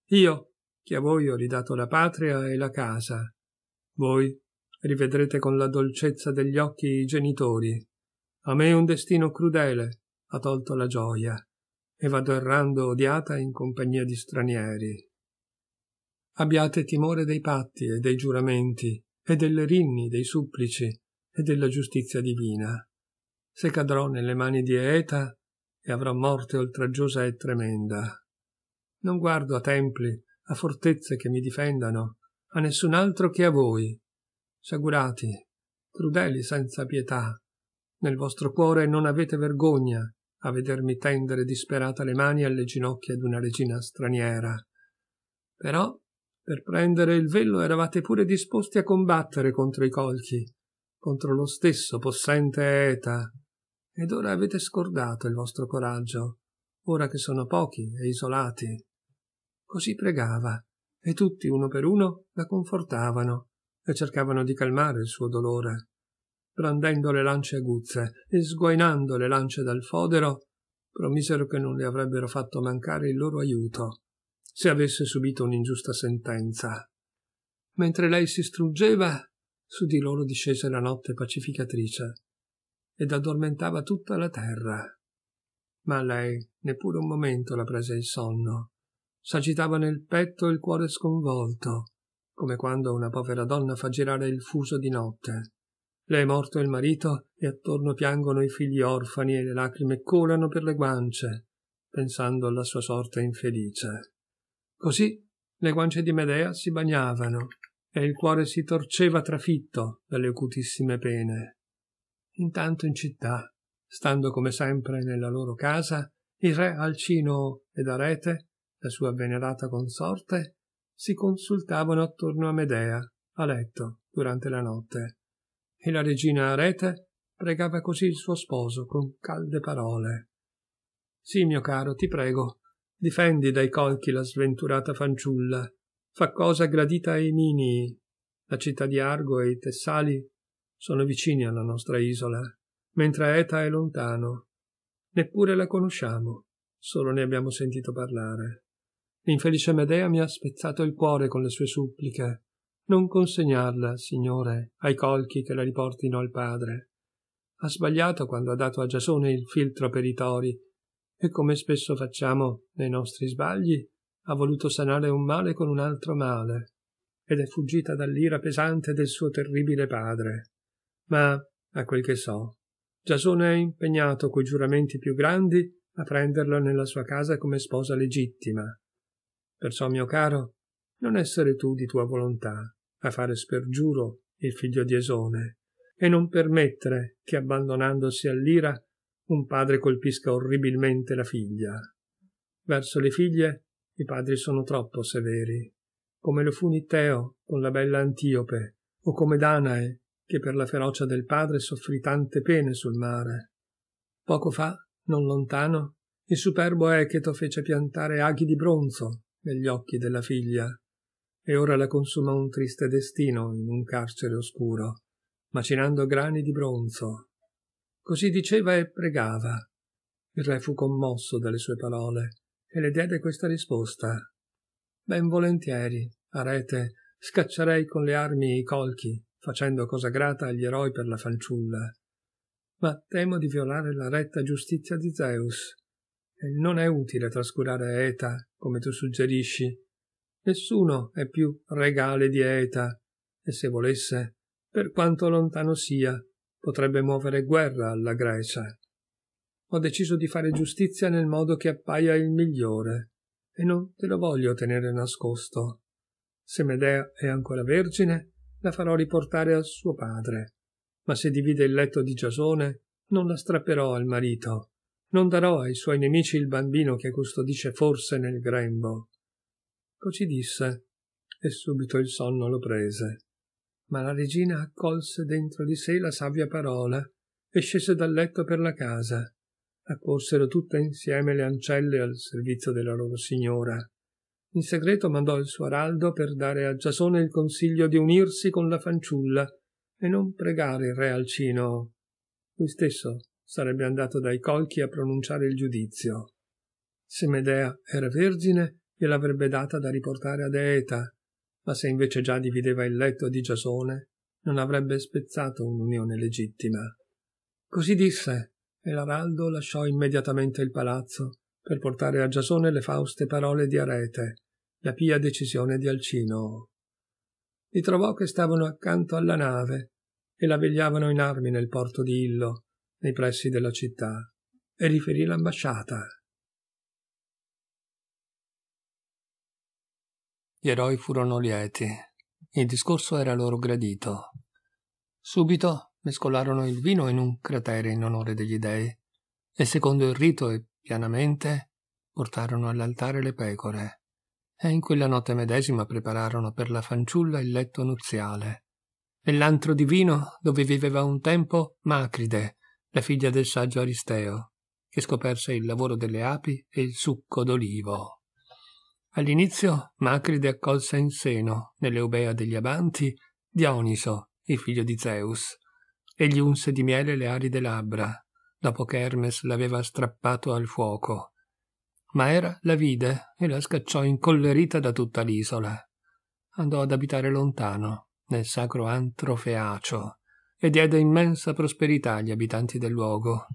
Io, che a voi ho ridato la patria e la casa. Voi rivedrete con la dolcezza degli occhi i genitori. A me un destino crudele ha tolto la gioia e vado errando odiata in compagnia di stranieri. Abbiate timore dei patti e dei giuramenti e delle rinni, dei supplici e della giustizia divina. Se cadrò nelle mani di Eta e avrò morte oltraggiosa e tremenda. Non guardo a templi a fortezze che mi difendano, a nessun altro che a voi. Sciagurati, crudeli senza pietà, nel vostro cuore non avete vergogna a vedermi tendere disperata le mani alle ginocchia d'una regina straniera. Però, per prendere il velo eravate pure disposti a combattere contro i colchi, contro lo stesso possente Eta. Ed ora avete scordato il vostro coraggio, ora che sono pochi e isolati. Così pregava, e tutti uno per uno la confortavano e cercavano di calmare il suo dolore. Brandendo le lance aguzze e sguainando le lance dal fodero, promisero che non le avrebbero fatto mancare il loro aiuto se avesse subito un'ingiusta sentenza. Mentre lei si struggeva, su di loro discese la notte pacificatrice ed addormentava tutta la terra. Ma lei neppure un momento la prese il sonno s'agitava nel petto il cuore sconvolto, come quando una povera donna fa girare il fuso di notte. Le è morto il marito e attorno piangono i figli orfani e le lacrime colano per le guance, pensando alla sua sorte infelice. Così le guance di Medea si bagnavano e il cuore si torceva trafitto dalle acutissime pene. Intanto in città, stando come sempre nella loro casa, i re Alcino ed Arete la sua venerata consorte, si consultavano attorno a Medea, a letto, durante la notte, e la regina Arete pregava così il suo sposo con calde parole. Sì, mio caro, ti prego, difendi dai colchi la sventurata fanciulla, fa cosa gradita ai Minii. La città di Argo e i Tessali sono vicini alla nostra isola, mentre Eta è lontano. Neppure la conosciamo, solo ne abbiamo sentito parlare. L'infelice Medea mi ha spezzato il cuore con le sue suppliche. Non consegnarla, Signore, ai colchi che la riportino al padre. Ha sbagliato quando ha dato a Giasone il filtro per i tori, e come spesso facciamo nei nostri sbagli, ha voluto sanare un male con un altro male, ed è fuggita dall'ira pesante del suo terribile padre. Ma, a quel che so, Giasone è impegnato coi giuramenti più grandi a prenderla nella sua casa come sposa legittima, Perciò, mio caro, non essere tu di tua volontà a fare spergiuro il figlio di Esone, e non permettere che, abbandonandosi all'ira, un padre colpisca orribilmente la figlia. Verso le figlie i padri sono troppo severi, come lo fu Nitteo con la bella Antiope, o come Danae, che per la ferocia del padre soffrì tante pene sul mare. Poco fa, non lontano, il superbo Echeto fece piantare aghi di bronzo negli occhi della figlia, e ora la consuma un triste destino in un carcere oscuro, macinando grani di bronzo. Così diceva e pregava. Il re fu commosso dalle sue parole e le diede questa risposta. Ben volentieri, arete, scaccerei con le armi i colchi, facendo cosa grata agli eroi per la fanciulla. Ma temo di violare la retta giustizia di Zeus, e non è utile trascurare Eta come tu suggerisci. Nessuno è più regale di Eta, e se volesse, per quanto lontano sia, potrebbe muovere guerra alla Grecia. Ho deciso di fare giustizia nel modo che appaia il migliore, e non te lo voglio tenere nascosto. Se Medea è ancora vergine, la farò riportare a suo padre, ma se divide il letto di Giasone, non la strapperò al marito non darò ai suoi nemici il bambino che custodisce forse nel grembo. Così disse, e subito il sonno lo prese. Ma la regina accolse dentro di sé la savia parola e scese dal letto per la casa. Accorsero tutte insieme le ancelle al servizio della loro signora. In segreto mandò il suo araldo per dare a Giasone il consiglio di unirsi con la fanciulla e non pregare il re Alcino. Lui stesso sarebbe andato dai colchi a pronunciare il giudizio. Se Medea era vergine, gliel'avrebbe data da riportare ad Eeta, ma se invece già divideva il letto di Giasone, non avrebbe spezzato un'unione legittima. Così disse, e l'araldo lasciò immediatamente il palazzo per portare a Giasone le fauste parole di Arete, la pia decisione di Alcino. Li trovò che stavano accanto alla nave e la vegliavano in armi nel porto di Illo, nei pressi della città e riferì l'ambasciata. Gli eroi furono lieti. Il discorso era loro gradito. Subito mescolarono il vino in un cratere in onore degli dei e secondo il rito e pianamente portarono all'altare le pecore e in quella notte medesima prepararono per la fanciulla il letto nuziale e l'antro di vino dove viveva un tempo Macride, la figlia del saggio Aristeo, che scoperse il lavoro delle api e il succo d'olivo. All'inizio Macride accolse in seno, nell'Eubea degli Abanti, Dioniso, il figlio di Zeus, e gli unse di miele le aride labbra, dopo che Hermes l'aveva strappato al fuoco. Ma Era la vide e la scacciò incollerita da tutta l'isola. Andò ad abitare lontano, nel sacro antro feacio, e diede immensa prosperità agli abitanti del luogo.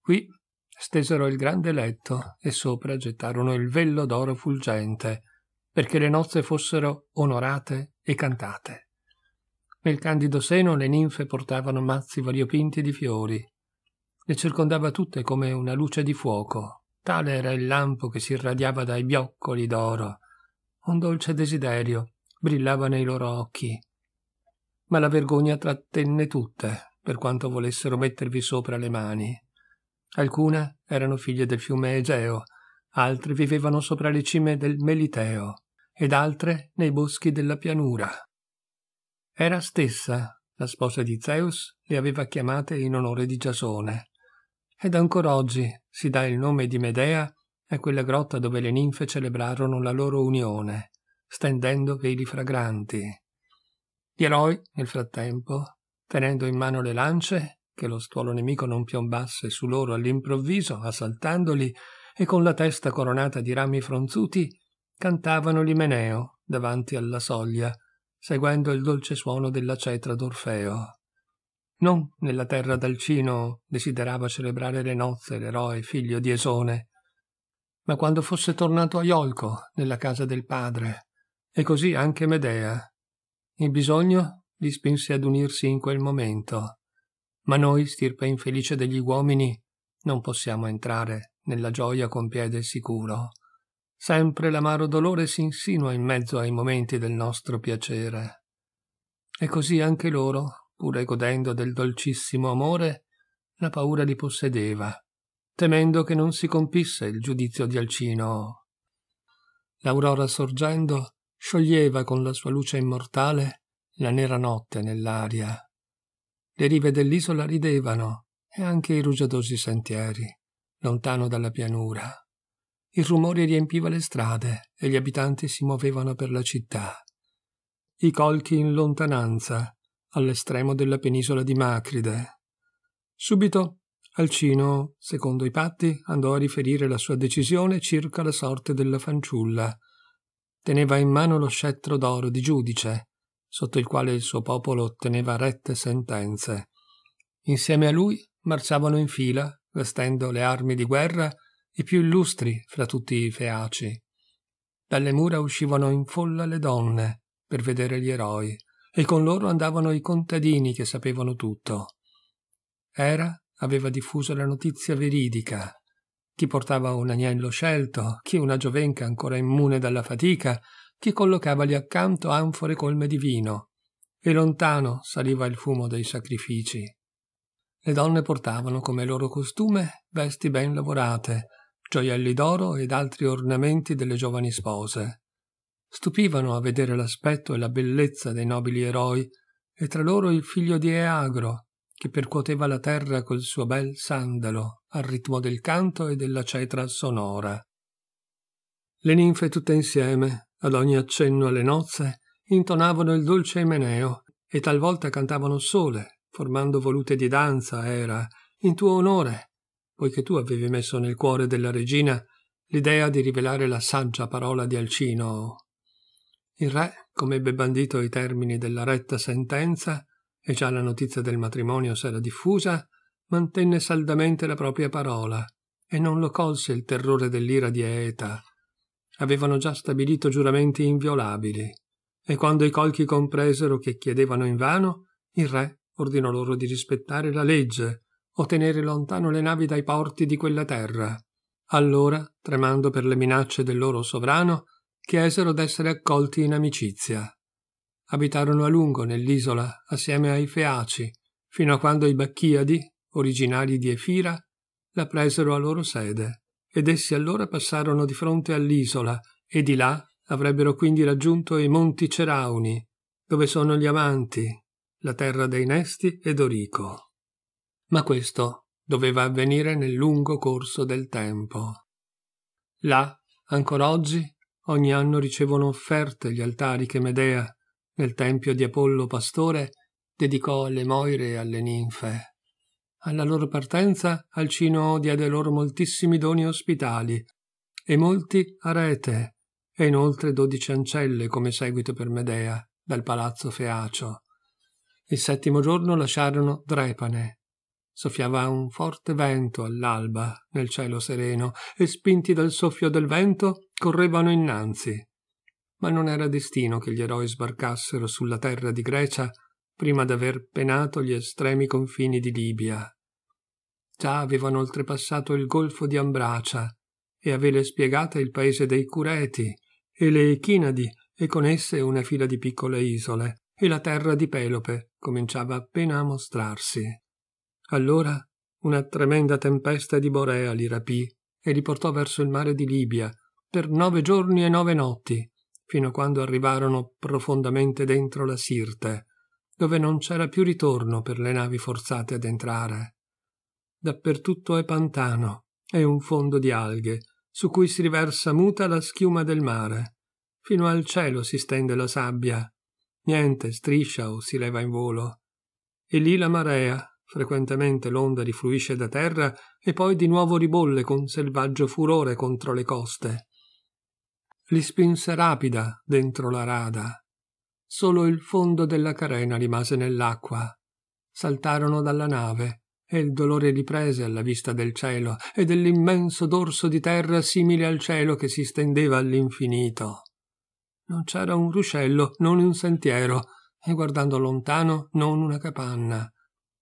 Qui stesero il grande letto e sopra gettarono il vello d'oro fulgente, perché le nozze fossero onorate e cantate. Nel candido seno le ninfe portavano mazzi variopinti di fiori. Le circondava tutte come una luce di fuoco. Tale era il lampo che si irradiava dai bioccoli d'oro. Un dolce desiderio brillava nei loro occhi, ma la vergogna trattenne tutte, per quanto volessero mettervi sopra le mani. Alcune erano figlie del fiume Egeo, altre vivevano sopra le cime del Meliteo, ed altre nei boschi della pianura. Era stessa, la sposa di Zeus, le aveva chiamate in onore di Giasone. Ed ancora oggi si dà il nome di Medea a quella grotta dove le ninfe celebrarono la loro unione, stendendo veli fragranti. Gli eroi, nel frattempo, tenendo in mano le lance, che lo stuolo nemico non piombasse su loro all'improvviso, assaltandoli, e con la testa coronata di rami fronzuti, cantavano l'imeneo davanti alla soglia, seguendo il dolce suono della cetra d'Orfeo. Non nella terra d'Alcino desiderava celebrare le nozze l'eroe figlio di Esone, ma quando fosse tornato a Iolco, nella casa del padre, e così anche Medea, il bisogno li spinse ad unirsi in quel momento. Ma noi, stirpe infelice degli uomini, non possiamo entrare nella gioia con piede sicuro. Sempre l'amaro dolore si insinua in mezzo ai momenti del nostro piacere. E così anche loro, pure godendo del dolcissimo amore, la paura li possedeva, temendo che non si compisse il giudizio di Alcino. L'aurora sorgendo scioglieva con la sua luce immortale la nera notte nell'aria. Le rive dell'isola ridevano e anche i rugiadosi sentieri, lontano dalla pianura. Il rumore riempiva le strade e gli abitanti si muovevano per la città. I colchi in lontananza, all'estremo della penisola di Macride. Subito Alcino, secondo i patti, andò a riferire la sua decisione circa la sorte della fanciulla, teneva in mano lo scettro d'oro di giudice, sotto il quale il suo popolo otteneva rette sentenze. Insieme a lui marciavano in fila, vestendo le armi di guerra, i più illustri fra tutti i feaci. Dalle mura uscivano in folla le donne per vedere gli eroi, e con loro andavano i contadini che sapevano tutto. Era aveva diffuso la notizia veridica chi portava un agnello scelto, chi una giovenca ancora immune dalla fatica, chi collocava lì accanto anfore colme di vino. E lontano saliva il fumo dei sacrifici. Le donne portavano come loro costume vesti ben lavorate, gioielli d'oro ed altri ornamenti delle giovani spose. Stupivano a vedere l'aspetto e la bellezza dei nobili eroi, e tra loro il figlio di Eagro, che percuoteva la terra col suo bel sandalo al ritmo del canto e della cetra sonora. Le ninfe tutte insieme, ad ogni accenno alle nozze, intonavano il dolce emeneo e talvolta cantavano sole, formando volute di danza era, in tuo onore, poiché tu avevi messo nel cuore della regina l'idea di rivelare la saggia parola di Alcino. Il re, come ebbe bandito i termini della retta sentenza, e già la notizia del matrimonio s'era diffusa, mantenne saldamente la propria parola e non lo colse il terrore dell'ira di Aeta. Avevano già stabilito giuramenti inviolabili e quando i colchi compresero che chiedevano invano, il re ordinò loro di rispettare la legge o tenere lontano le navi dai porti di quella terra. Allora, tremando per le minacce del loro sovrano, chiesero d'essere accolti in amicizia abitarono a lungo nell'isola assieme ai Feaci, fino a quando i Bacchiadi, originari di Efira, la presero a loro sede, ed essi allora passarono di fronte all'isola, e di là avrebbero quindi raggiunto i monti Cerauni, dove sono gli amanti, la terra dei Nesti e Dorico. Ma questo doveva avvenire nel lungo corso del tempo. Là, ancora oggi, ogni anno ricevono offerte gli altari che Medea, nel tempio di Apollo Pastore, dedicò alle Moire e alle ninfe. Alla loro partenza Alcino diede loro moltissimi doni ospitali e molti arete e inoltre dodici ancelle come seguito per Medea dal palazzo Feacio. Il settimo giorno lasciarono Drepane. Soffiava un forte vento all'alba nel cielo sereno e spinti dal soffio del vento correvano innanzi ma non era destino che gli eroi sbarcassero sulla terra di Grecia prima d'aver penato gli estremi confini di Libia. Già avevano oltrepassato il golfo di Ambracia e avele spiegata il paese dei Cureti e le Echinadi e con esse una fila di piccole isole e la terra di Pelope cominciava appena a mostrarsi. Allora una tremenda tempesta di Borea li rapì e li portò verso il mare di Libia per nove giorni e nove notti fino a quando arrivarono profondamente dentro la Sirte, dove non c'era più ritorno per le navi forzate ad entrare. Dappertutto è pantano e un fondo di alghe, su cui si riversa muta la schiuma del mare. Fino al cielo si stende la sabbia. Niente striscia o si leva in volo. E lì la marea, frequentemente l'onda rifluisce da terra e poi di nuovo ribolle con selvaggio furore contro le coste li spinse rapida dentro la rada. Solo il fondo della carena rimase nell'acqua. Saltarono dalla nave e il dolore li prese alla vista del cielo e dell'immenso dorso di terra simile al cielo che si stendeva all'infinito. Non c'era un ruscello, non un sentiero, e guardando lontano non una capanna.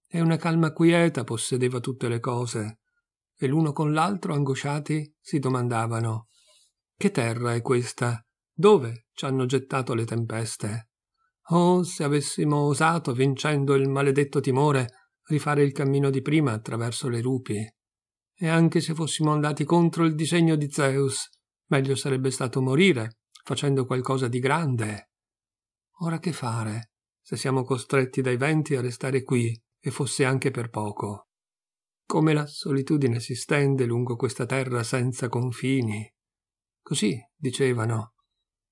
E una calma quieta possedeva tutte le cose. E l'uno con l'altro, angosciati, si domandavano che terra è questa? Dove ci hanno gettato le tempeste? Oh, se avessimo osato, vincendo il maledetto timore, rifare il cammino di prima attraverso le rupi. E anche se fossimo andati contro il disegno di Zeus, meglio sarebbe stato morire, facendo qualcosa di grande. Ora che fare, se siamo costretti dai venti a restare qui, e fosse anche per poco? Come la solitudine si stende lungo questa terra senza confini. Così dicevano.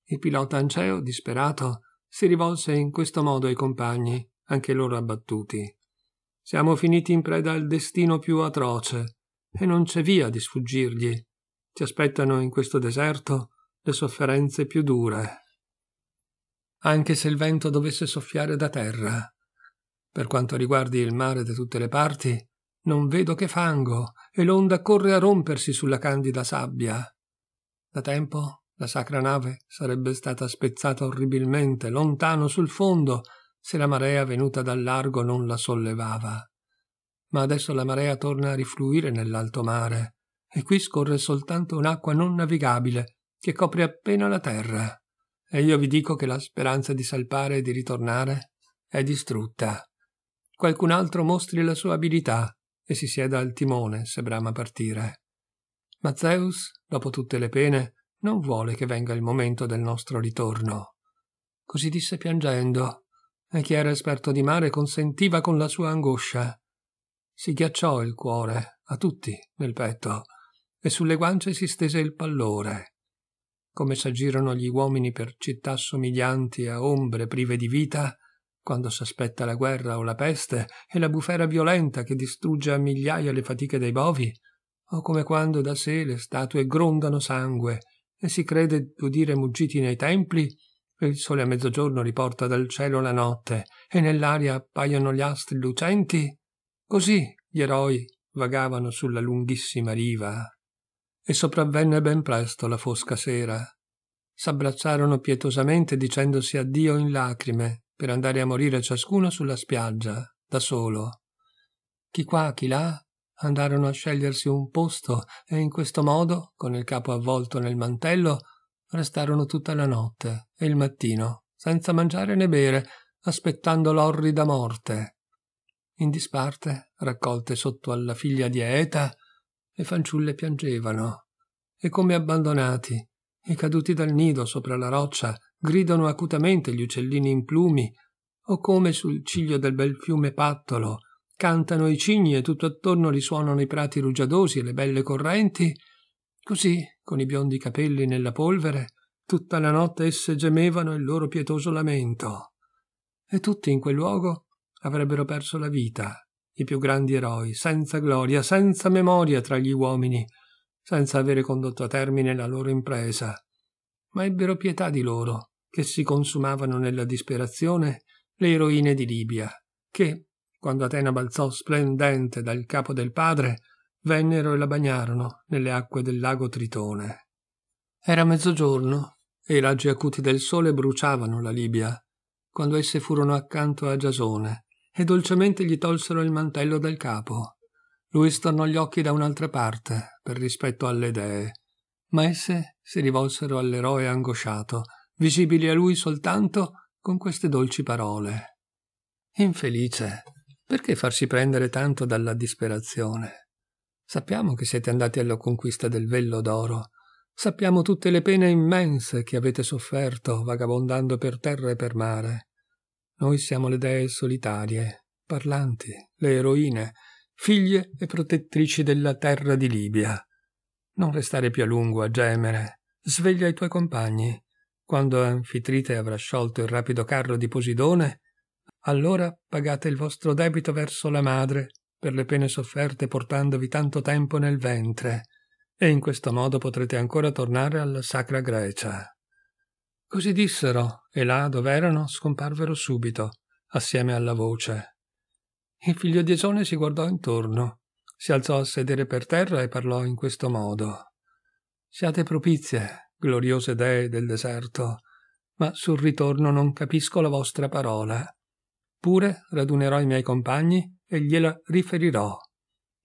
Il pilota Anceo, disperato, si rivolse in questo modo ai compagni, anche loro abbattuti. Siamo finiti in preda al destino più atroce, e non c'è via di sfuggirgli. Ci aspettano in questo deserto le sofferenze più dure. Anche se il vento dovesse soffiare da terra. Per quanto riguardi il mare da tutte le parti, non vedo che fango, e l'onda corre a rompersi sulla candida sabbia. Da tempo la sacra nave sarebbe stata spezzata orribilmente, lontano sul fondo, se la marea venuta dal largo non la sollevava. Ma adesso la marea torna a rifluire nell'alto mare, e qui scorre soltanto un'acqua non navigabile, che copre appena la terra. E io vi dico che la speranza di salpare e di ritornare è distrutta. Qualcun altro mostri la sua abilità e si sieda al timone se brama partire. Ma Zeus, dopo tutte le pene, non vuole che venga il momento del nostro ritorno. Così disse piangendo, e chi era esperto di mare consentiva con la sua angoscia. Si ghiacciò il cuore, a tutti, nel petto, e sulle guance si stese il pallore. Come s'aggirano gli uomini per città somiglianti a ombre prive di vita, quando s'aspetta la guerra o la peste e la bufera violenta che distrugge a migliaia le fatiche dei bovi, o come quando da sé le statue grondano sangue e si crede d'udire muggiti nei templi e il sole a mezzogiorno riporta dal cielo la notte e nell'aria appaiono gli astri lucenti? Così gli eroi vagavano sulla lunghissima riva. E sopravvenne ben presto la fosca sera. S'abbracciarono pietosamente dicendosi addio in lacrime per andare a morire ciascuno sulla spiaggia, da solo. Chi qua, chi là, andarono a scegliersi un posto e in questo modo, con il capo avvolto nel mantello, restarono tutta la notte e il mattino, senza mangiare né bere, aspettando l'orrida morte. In disparte, raccolte sotto alla figlia di Aeta, le fanciulle piangevano e come abbandonati e caduti dal nido sopra la roccia gridano acutamente gli uccellini implumi o come sul ciglio del bel fiume Pattolo Cantano i cigni e tutto attorno risuonano i prati rugiadosi e le belle correnti. Così, con i biondi capelli nella polvere, tutta la notte esse gemevano il loro pietoso lamento. E tutti in quel luogo avrebbero perso la vita, i più grandi eroi, senza gloria, senza memoria tra gli uomini, senza avere condotto a termine la loro impresa. Ma ebbero pietà di loro, che si consumavano nella disperazione, le eroine di Libia, che, quando Atena balzò splendente dal capo del padre, vennero e la bagnarono nelle acque del lago Tritone. Era mezzogiorno e i raggi acuti del sole bruciavano la Libia, quando esse furono accanto a Giasone e dolcemente gli tolsero il mantello dal capo. Lui stornò gli occhi da un'altra parte, per rispetto alle dee, ma esse si rivolsero all'eroe angosciato, visibili a lui soltanto con queste dolci parole. Infelice, perché farsi prendere tanto dalla disperazione? Sappiamo che siete andati alla conquista del vello d'oro. Sappiamo tutte le pene immense che avete sofferto vagabondando per terra e per mare. Noi siamo le dee solitarie, parlanti, le eroine, figlie e protettrici della terra di Libia. Non restare più a lungo a gemere. Sveglia i tuoi compagni. Quando Anfitrite avrà sciolto il rapido carro di Posidone, allora pagate il vostro debito verso la madre per le pene sofferte portandovi tanto tempo nel ventre, e in questo modo potrete ancora tornare alla sacra Grecia. Così dissero, e là dov'erano scomparvero subito, assieme alla voce. Il figlio di Esone si guardò intorno, si alzò a sedere per terra e parlò in questo modo. Siate propizie, gloriose dee del deserto, ma sul ritorno non capisco la vostra parola Oppure radunerò i miei compagni e gliela riferirò.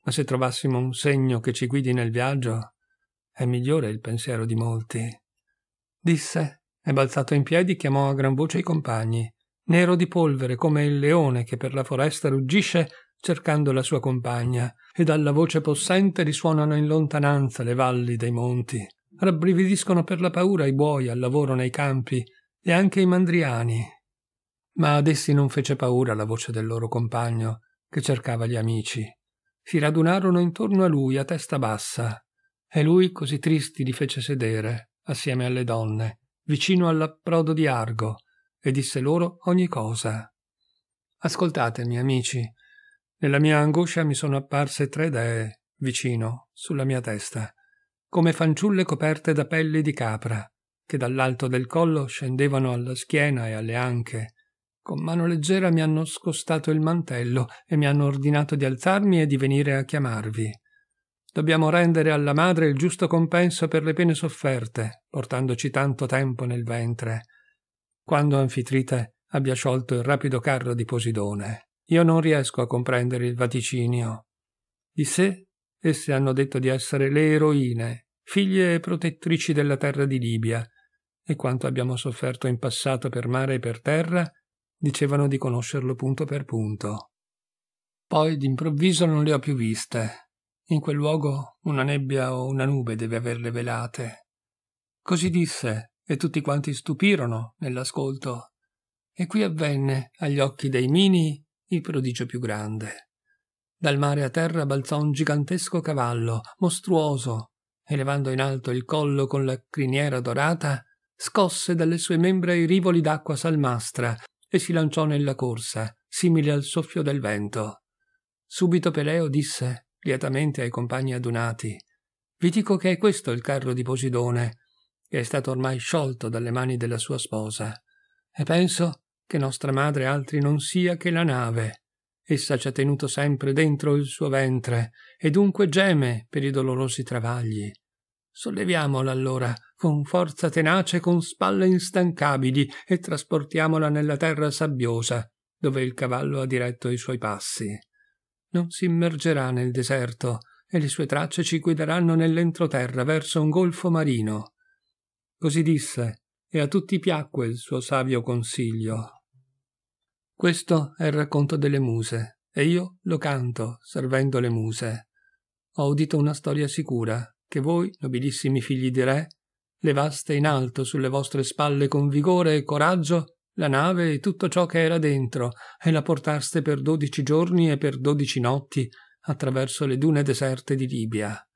Ma se trovassimo un segno che ci guidi nel viaggio, è migliore il pensiero di molti. Disse, e balzato in piedi chiamò a gran voce i compagni, nero di polvere come il leone che per la foresta ruggisce cercando la sua compagna, e dalla voce possente risuonano in lontananza le valli dei monti. Rabbrividiscono per la paura i buoi al lavoro nei campi e anche i mandriani ma ad essi non fece paura la voce del loro compagno, che cercava gli amici. Si radunarono intorno a lui a testa bassa, e lui così tristi li fece sedere, assieme alle donne, vicino all'approdo di Argo, e disse loro ogni cosa. Ascoltatemi, amici. Nella mia angoscia mi sono apparse tre dee, vicino, sulla mia testa, come fanciulle coperte da pelli di capra, che dall'alto del collo scendevano alla schiena e alle anche, con mano leggera mi hanno scostato il mantello e mi hanno ordinato di alzarmi e di venire a chiamarvi. Dobbiamo rendere alla madre il giusto compenso per le pene sofferte, portandoci tanto tempo nel ventre. Quando Anfitrite abbia sciolto il rapido carro di Posidone, io non riesco a comprendere il vaticinio. Di sé, esse hanno detto di essere le eroine, figlie e protettrici della terra di Libia, e quanto abbiamo sofferto in passato per mare e per terra dicevano di conoscerlo punto per punto. Poi d'improvviso non le ho più viste. In quel luogo una nebbia o una nube deve averle velate. Così disse, e tutti quanti stupirono nell'ascolto. E qui avvenne, agli occhi dei mini, il prodigio più grande. Dal mare a terra balzò un gigantesco cavallo, mostruoso, e levando in alto il collo con la criniera dorata, scosse dalle sue membra i rivoli d'acqua salmastra, e si lanciò nella corsa, simile al soffio del vento. Subito Peleo disse lietamente ai compagni adunati Vi dico che è questo il carro di Posidone, che è stato ormai sciolto dalle mani della sua sposa, e penso che nostra madre altri non sia che la nave. Essa ci ha tenuto sempre dentro il suo ventre, e dunque geme per i dolorosi travagli Solleviamola allora con forza tenace e con spalle instancabili e trasportiamola nella terra sabbiosa, dove il cavallo ha diretto i suoi passi. Non si immergerà nel deserto e le sue tracce ci guideranno nell'entroterra verso un golfo marino. Così disse, e a tutti piacque il suo savio consiglio. Questo è il racconto delle muse, e io lo canto, servendo le muse. Ho udito una storia sicura, che voi, nobilissimi figli di re, levaste in alto sulle vostre spalle con vigore e coraggio la nave e tutto ciò che era dentro, e la portaste per dodici giorni e per dodici notti attraverso le dune deserte di Libia.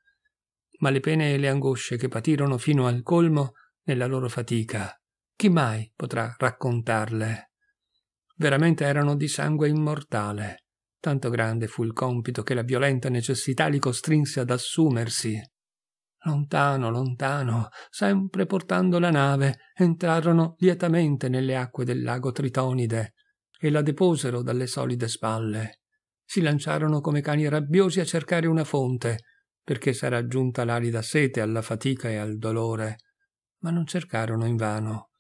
Ma le pene e le angosce che patirono fino al colmo nella loro fatica, chi mai potrà raccontarle? Veramente erano di sangue immortale, tanto grande fu il compito che la violenta necessità li costrinse ad assumersi lontano lontano sempre portando la nave entrarono lietamente nelle acque del lago tritonide e la deposero dalle solide spalle si lanciarono come cani rabbiosi a cercare una fonte perché sarà giunta l'arida sete alla fatica e al dolore ma non cercarono invano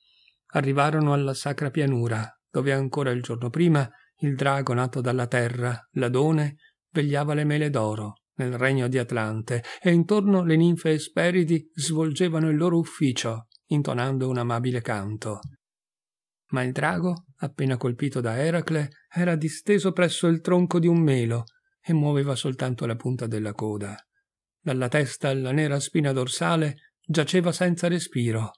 arrivarono alla sacra pianura dove ancora il giorno prima il drago nato dalla terra l'adone vegliava le mele d'oro nel regno di Atlante, e intorno le ninfe Esperidi svolgevano il loro ufficio, intonando un amabile canto. Ma il drago, appena colpito da Eracle, era disteso presso il tronco di un melo e muoveva soltanto la punta della coda. Dalla testa alla nera spina dorsale giaceva senza respiro,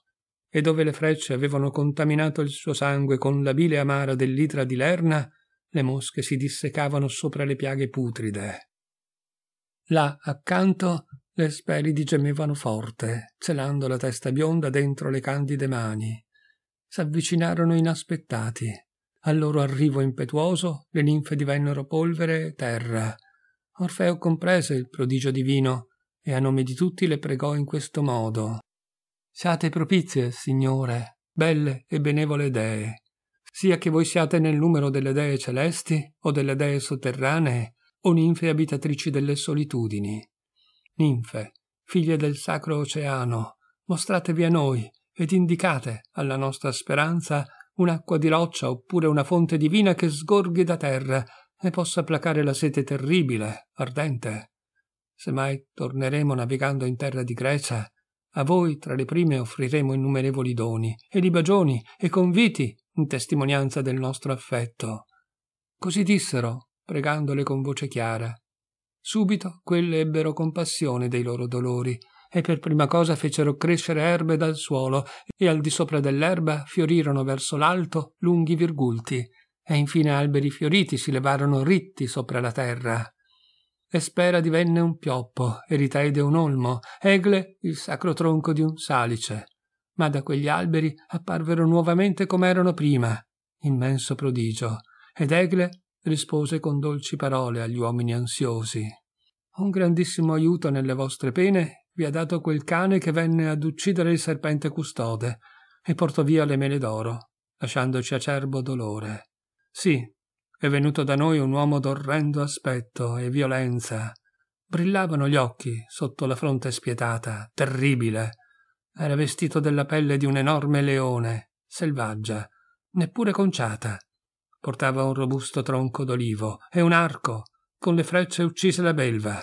e dove le frecce avevano contaminato il suo sangue con la bile amara dell'idra di Lerna, le mosche si dissecavano sopra le piaghe putride. Là, accanto, le spelidi gemevano forte, celando la testa bionda dentro le candide mani. S'avvicinarono inaspettati. Al loro arrivo impetuoso, le ninfe divennero polvere e terra. Orfeo comprese il prodigio divino e a nome di tutti le pregò in questo modo. Siate propizie, Signore, belle e benevole dee, sia che voi siate nel numero delle dee celesti o delle dee sotterranee, o ninfe abitatrici delle solitudini. Ninfe, figlie del sacro oceano, mostratevi a noi ed indicate alla nostra speranza un'acqua di roccia oppure una fonte divina che sgorghi da terra e possa placare la sete terribile, ardente. Se mai torneremo navigando in terra di Grecia, a voi tra le prime offriremo innumerevoli doni e libagioni e conviti in testimonianza del nostro affetto. Così dissero pregandole con voce chiara. Subito quelle ebbero compassione dei loro dolori e per prima cosa fecero crescere erbe dal suolo e al di sopra dell'erba fiorirono verso l'alto lunghi virgulti e infine alberi fioriti si levarono ritti sopra la terra. Espera divenne un pioppo, Eritaide un olmo, Egle il sacro tronco di un salice. Ma da quegli alberi apparvero nuovamente come erano prima, immenso prodigio, ed Egle rispose con dolci parole agli uomini ansiosi. Un grandissimo aiuto nelle vostre pene vi ha dato quel cane che venne ad uccidere il serpente custode e portò via le mele d'oro, lasciandoci acerbo dolore. Sì, è venuto da noi un uomo d'orrendo aspetto e violenza. Brillavano gli occhi sotto la fronte spietata, terribile. Era vestito della pelle di un enorme leone, selvaggia, neppure conciata portava un robusto tronco d'olivo e un arco. Con le frecce uccise la belva.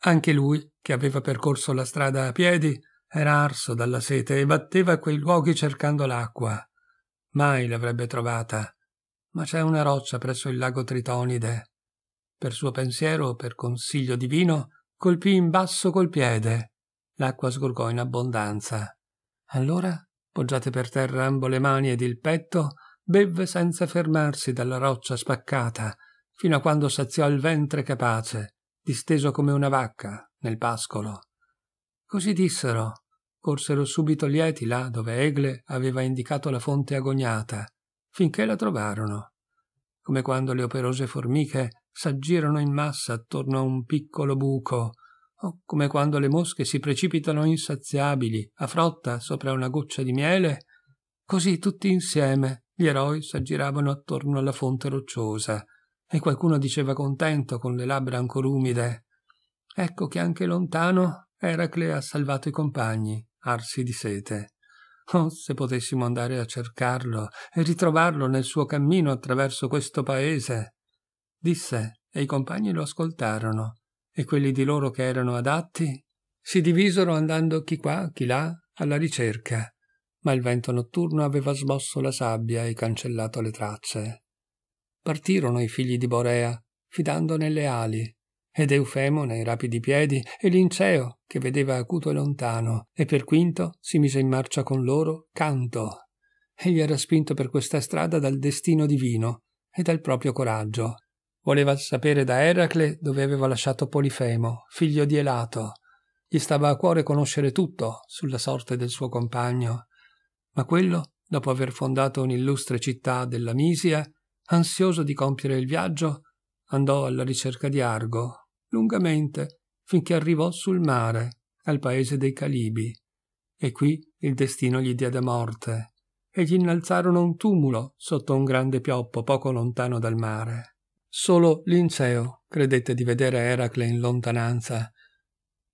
Anche lui, che aveva percorso la strada a piedi, era arso dalla sete e batteva quei luoghi cercando l'acqua. Mai l'avrebbe trovata. Ma c'è una roccia presso il lago Tritonide. Per suo pensiero, per consiglio divino, colpì in basso col piede. L'acqua sgorgò in abbondanza. Allora, poggiate per terra ambo le mani ed il petto, bevve senza fermarsi dalla roccia spaccata, fino a quando saziò il ventre capace, disteso come una vacca, nel pascolo. Così dissero, corsero subito lieti là dove Egle aveva indicato la fonte agognata, finché la trovarono, come quando le operose formiche s'aggirano in massa attorno a un piccolo buco, o come quando le mosche si precipitano insaziabili a frotta sopra una goccia di miele, così tutti insieme gli eroi s'aggiravano attorno alla fonte rocciosa e qualcuno diceva contento con le labbra ancora umide Ecco che anche lontano Eracle ha salvato i compagni, arsi di sete. Oh, se potessimo andare a cercarlo e ritrovarlo nel suo cammino attraverso questo paese! disse, e i compagni lo ascoltarono, e quelli di loro che erano adatti si divisero andando chi qua, chi là, alla ricerca ma il vento notturno aveva smosso la sabbia e cancellato le tracce. Partirono i figli di Borea, fidando nelle ali, ed Eufemo nei rapidi piedi e Linceo, che vedeva acuto e lontano, e per quinto si mise in marcia con loro canto. Egli era spinto per questa strada dal destino divino e dal proprio coraggio. Voleva sapere da Eracle dove aveva lasciato Polifemo, figlio di Elato. Gli stava a cuore conoscere tutto sulla sorte del suo compagno ma quello, dopo aver fondato un'illustre città della Misia, ansioso di compiere il viaggio, andò alla ricerca di Argo, lungamente, finché arrivò sul mare, al paese dei Calibi. E qui il destino gli diede morte, e gli innalzarono un tumulo sotto un grande pioppo poco lontano dal mare. Solo Linceo credette di vedere Eracle in lontananza,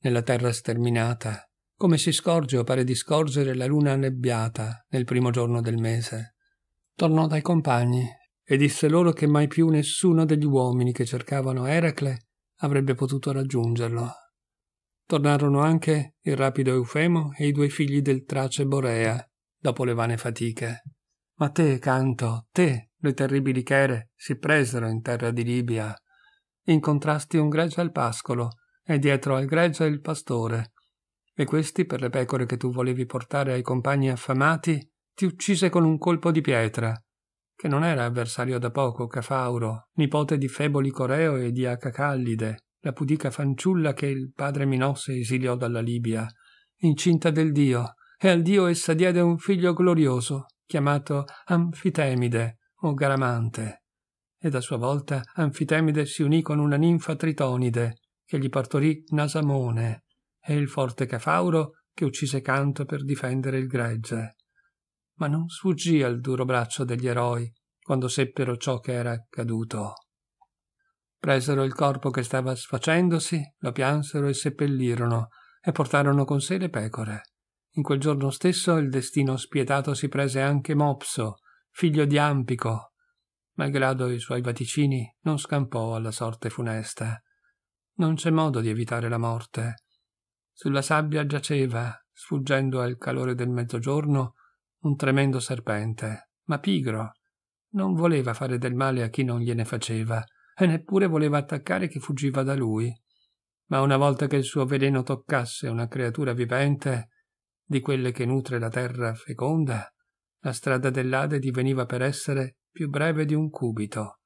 nella terra sterminata, come si scorge o pare di scorgere la luna annebbiata nel primo giorno del mese. Tornò dai compagni e disse loro che mai più nessuno degli uomini che cercavano Eracle avrebbe potuto raggiungerlo. Tornarono anche il rapido Eufemo e i due figli del trace Borea, dopo le vane fatiche. Ma te, Canto, te, le terribili Chere, si presero in terra di Libia. Incontrasti un greggio al pascolo, e dietro al greggio il pastore, e questi, per le pecore che tu volevi portare ai compagni affamati, ti uccise con un colpo di pietra, che non era avversario da poco Cafauro, nipote di Feboli Coreo e di Acacallide, la pudica fanciulla che il padre Minosse esiliò dalla Libia, incinta del dio, e al dio essa diede un figlio glorioso, chiamato Anfitemide o Garamante. Ed a sua volta Anfitemide si unì con una ninfa tritonide, che gli partorì Nasamone, e il forte Cafauro che uccise Canto per difendere il gregge. Ma non sfuggì al duro braccio degli eroi quando seppero ciò che era accaduto. Presero il corpo che stava sfacendosi, lo piansero e seppellirono, e portarono con sé le pecore. In quel giorno stesso il destino spietato si prese anche Mopso, figlio di Ampico, malgrado i suoi vaticini non scampò alla sorte funesta. Non c'è modo di evitare la morte. Sulla sabbia giaceva, sfuggendo al calore del mezzogiorno, un tremendo serpente, ma pigro. Non voleva fare del male a chi non gliene faceva, e neppure voleva attaccare chi fuggiva da lui. Ma una volta che il suo veleno toccasse una creatura vivente, di quelle che nutre la terra feconda, la strada dell'Ade diveniva per essere più breve di un cubito.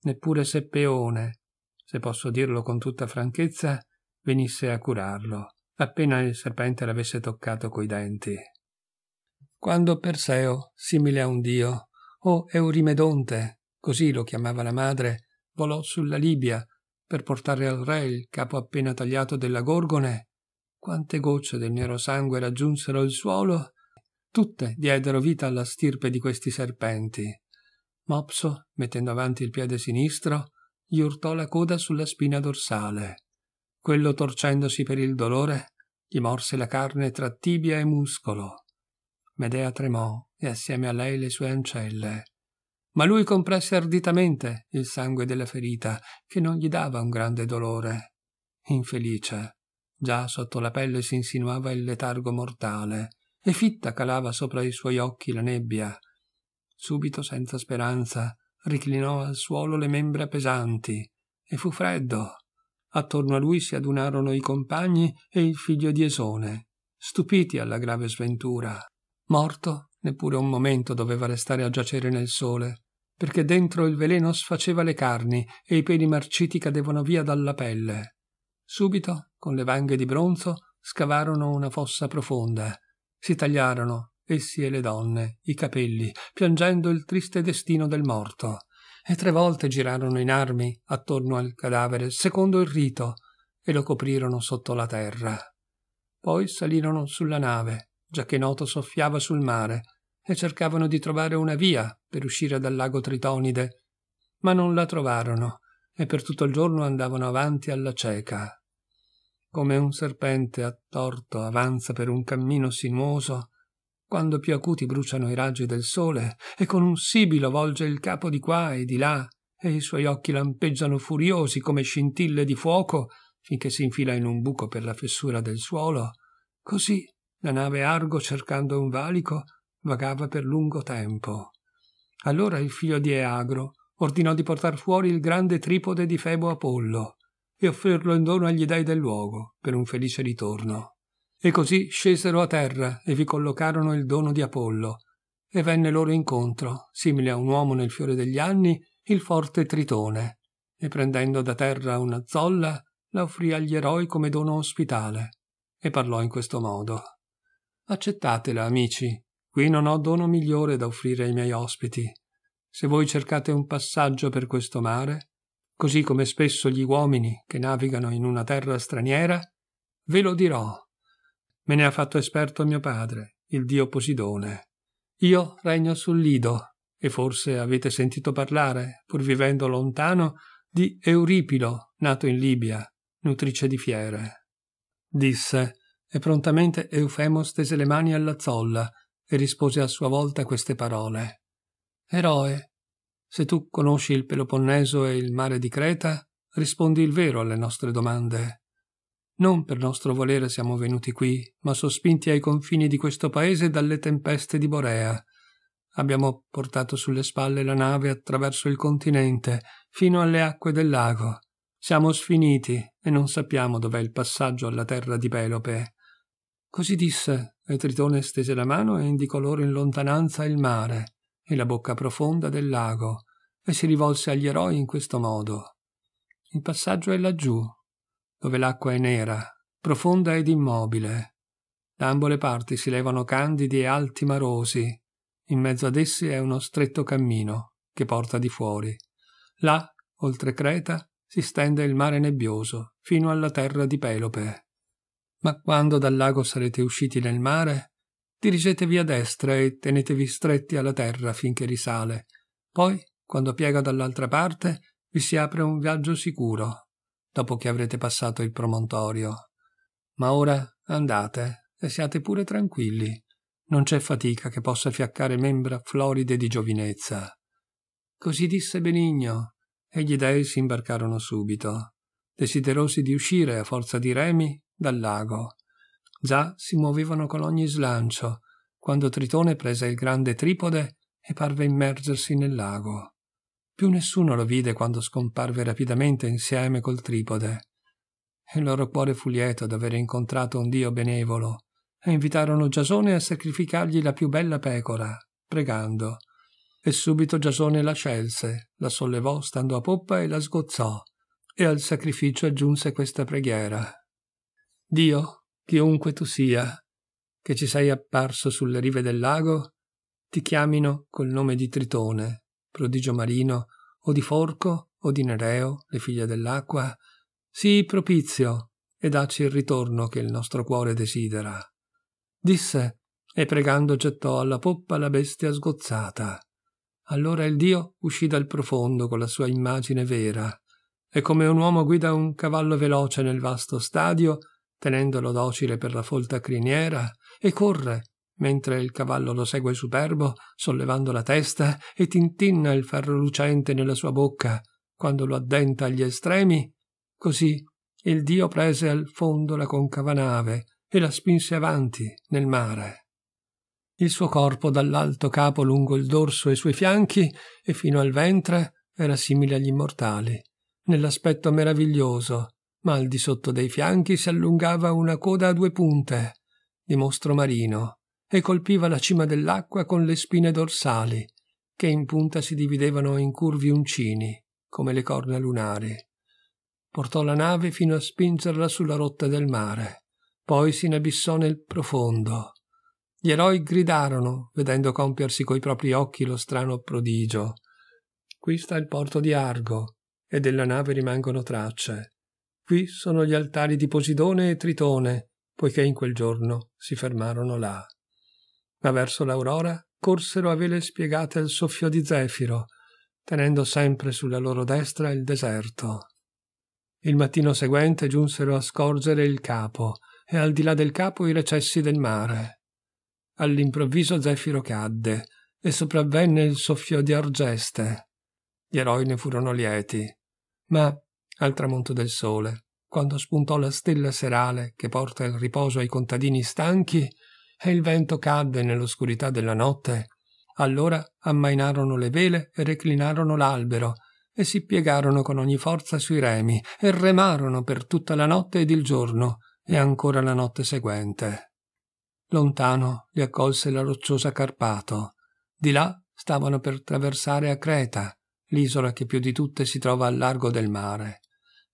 Neppure se Peone, se posso dirlo con tutta franchezza, venisse a curarlo appena il serpente l'avesse toccato coi denti. Quando Perseo, simile a un dio, o Eurimedonte, così lo chiamava la madre, volò sulla Libia per portare al re il capo appena tagliato della Gorgone, quante gocce del nero sangue raggiunsero il suolo? Tutte diedero vita alla stirpe di questi serpenti. Mopso, mettendo avanti il piede sinistro, gli urtò la coda sulla spina dorsale. Quello, torcendosi per il dolore, gli morse la carne tra tibia e muscolo. Medea tremò e assieme a lei le sue ancelle. Ma lui compresse arditamente il sangue della ferita, che non gli dava un grande dolore. Infelice, già sotto la pelle si insinuava il letargo mortale, e fitta calava sopra i suoi occhi la nebbia. Subito, senza speranza, reclinò al suolo le membra pesanti, e fu freddo, Attorno a lui si adunarono i compagni e il figlio di Esone, stupiti alla grave sventura. Morto, neppure un momento doveva restare a giacere nel sole, perché dentro il veleno sfaceva le carni e i peli marciti cadevano via dalla pelle. Subito, con le vanghe di bronzo, scavarono una fossa profonda. Si tagliarono, essi e le donne, i capelli, piangendo il triste destino del morto e tre volte girarono in armi attorno al cadavere secondo il rito e lo coprirono sotto la terra. Poi salirono sulla nave, già che Noto soffiava sul mare, e cercavano di trovare una via per uscire dal lago Tritonide, ma non la trovarono e per tutto il giorno andavano avanti alla cieca. Come un serpente attorto avanza per un cammino sinuoso, quando più acuti bruciano i raggi del sole, e con un sibilo volge il capo di qua e di là, e i suoi occhi lampeggiano furiosi come scintille di fuoco, finché si infila in un buco per la fessura del suolo. Così la nave Argo, cercando un valico, vagava per lungo tempo. Allora il figlio di Eagro ordinò di portar fuori il grande tripode di Febo Apollo e offrirlo in dono agli dei del luogo per un felice ritorno. E così scesero a terra e vi collocarono il dono di Apollo. E venne loro incontro, simile a un uomo nel fiore degli anni, il forte Tritone, e prendendo da terra una zolla, la offrì agli eroi come dono ospitale, e parlò in questo modo. Accettatela, amici, qui non ho dono migliore da offrire ai miei ospiti. Se voi cercate un passaggio per questo mare, così come spesso gli uomini che navigano in una terra straniera, ve lo dirò Me ne ha fatto esperto mio padre, il dio Posidone. Io regno sul Lido, e forse avete sentito parlare, pur vivendo lontano, di Euripilo, nato in Libia, nutrice di fiere. Disse, e prontamente Eufemo stese le mani alla zolla e rispose a sua volta queste parole. Eroe, se tu conosci il Peloponneso e il mare di Creta, rispondi il vero alle nostre domande. Non per nostro volere siamo venuti qui, ma sospinti ai confini di questo paese dalle tempeste di Borea. Abbiamo portato sulle spalle la nave attraverso il continente, fino alle acque del lago. Siamo sfiniti e non sappiamo dov'è il passaggio alla terra di Pelope. Così disse, e Tritone stese la mano e indicò loro in lontananza il mare e la bocca profonda del lago, e si rivolse agli eroi in questo modo. Il passaggio è laggiù, dove l'acqua è nera, profonda ed immobile. Da ambo le parti si levano candidi e alti marosi. In mezzo ad essi è uno stretto cammino che porta di fuori. Là, oltre Creta, si stende il mare nebbioso, fino alla terra di Pelope. Ma quando dal lago sarete usciti nel mare, dirigetevi a destra e tenetevi stretti alla terra finché risale. Poi, quando piega dall'altra parte, vi si apre un viaggio sicuro dopo che avrete passato il promontorio. Ma ora andate e siate pure tranquilli. Non c'è fatica che possa fiaccare membra floride di giovinezza. Così disse Benigno, e gli dei si imbarcarono subito, desiderosi di uscire a forza di remi dal lago. Già si muovevano con ogni slancio, quando Tritone prese il grande tripode e parve immergersi nel lago. Più nessuno lo vide quando scomparve rapidamente insieme col tripode. Il loro cuore fu lieto d'aver incontrato un dio benevolo e invitarono Giasone a sacrificargli la più bella pecora, pregando. E subito Giasone la scelse, la sollevò stando a poppa e la sgozzò, e al sacrificio aggiunse questa preghiera. Dio, chiunque tu sia, che ci sei apparso sulle rive del lago, ti chiamino col nome di Tritone, prodigio marino, o di Forco, o di Nereo, le figlie dell'acqua. Sii propizio e dacci il ritorno che il nostro cuore desidera. Disse, e pregando gettò alla poppa la bestia sgozzata. Allora il dio uscì dal profondo con la sua immagine vera, e come un uomo guida un cavallo veloce nel vasto stadio, tenendolo docile per la folta criniera, e corre mentre il cavallo lo segue superbo, sollevando la testa e tintinna il ferro lucente nella sua bocca quando lo addenta agli estremi, così il dio prese al fondo la concava nave e la spinse avanti nel mare. Il suo corpo dall'alto capo lungo il dorso e i suoi fianchi e fino al ventre era simile agli immortali, nell'aspetto meraviglioso, ma al di sotto dei fianchi si allungava una coda a due punte, di mostro marino, e colpiva la cima dell'acqua con le spine dorsali, che in punta si dividevano in curvi uncini, come le corna lunari. Portò la nave fino a spingerla sulla rotta del mare, poi si inabissò nel profondo. Gli eroi gridarono, vedendo compiersi coi propri occhi lo strano prodigio. Qui sta il porto di Argo, e della nave rimangono tracce. Qui sono gli altari di Posidone e Tritone, poiché in quel giorno si fermarono là ma verso l'aurora corsero a vele spiegate al soffio di zefiro, tenendo sempre sulla loro destra il deserto. Il mattino seguente giunsero a scorgere il capo e al di là del capo i recessi del mare. All'improvviso Zefiro cadde e sopravvenne il soffio di Argeste. Gli eroi ne furono lieti, ma al tramonto del sole, quando spuntò la stella serale che porta il riposo ai contadini stanchi, e il vento cadde nell'oscurità della notte. Allora ammainarono le vele e reclinarono l'albero, e si piegarono con ogni forza sui remi, e remarono per tutta la notte ed il giorno, e ancora la notte seguente. Lontano li accolse la rocciosa Carpato. Di là stavano per traversare a Creta, l'isola che più di tutte si trova al largo del mare.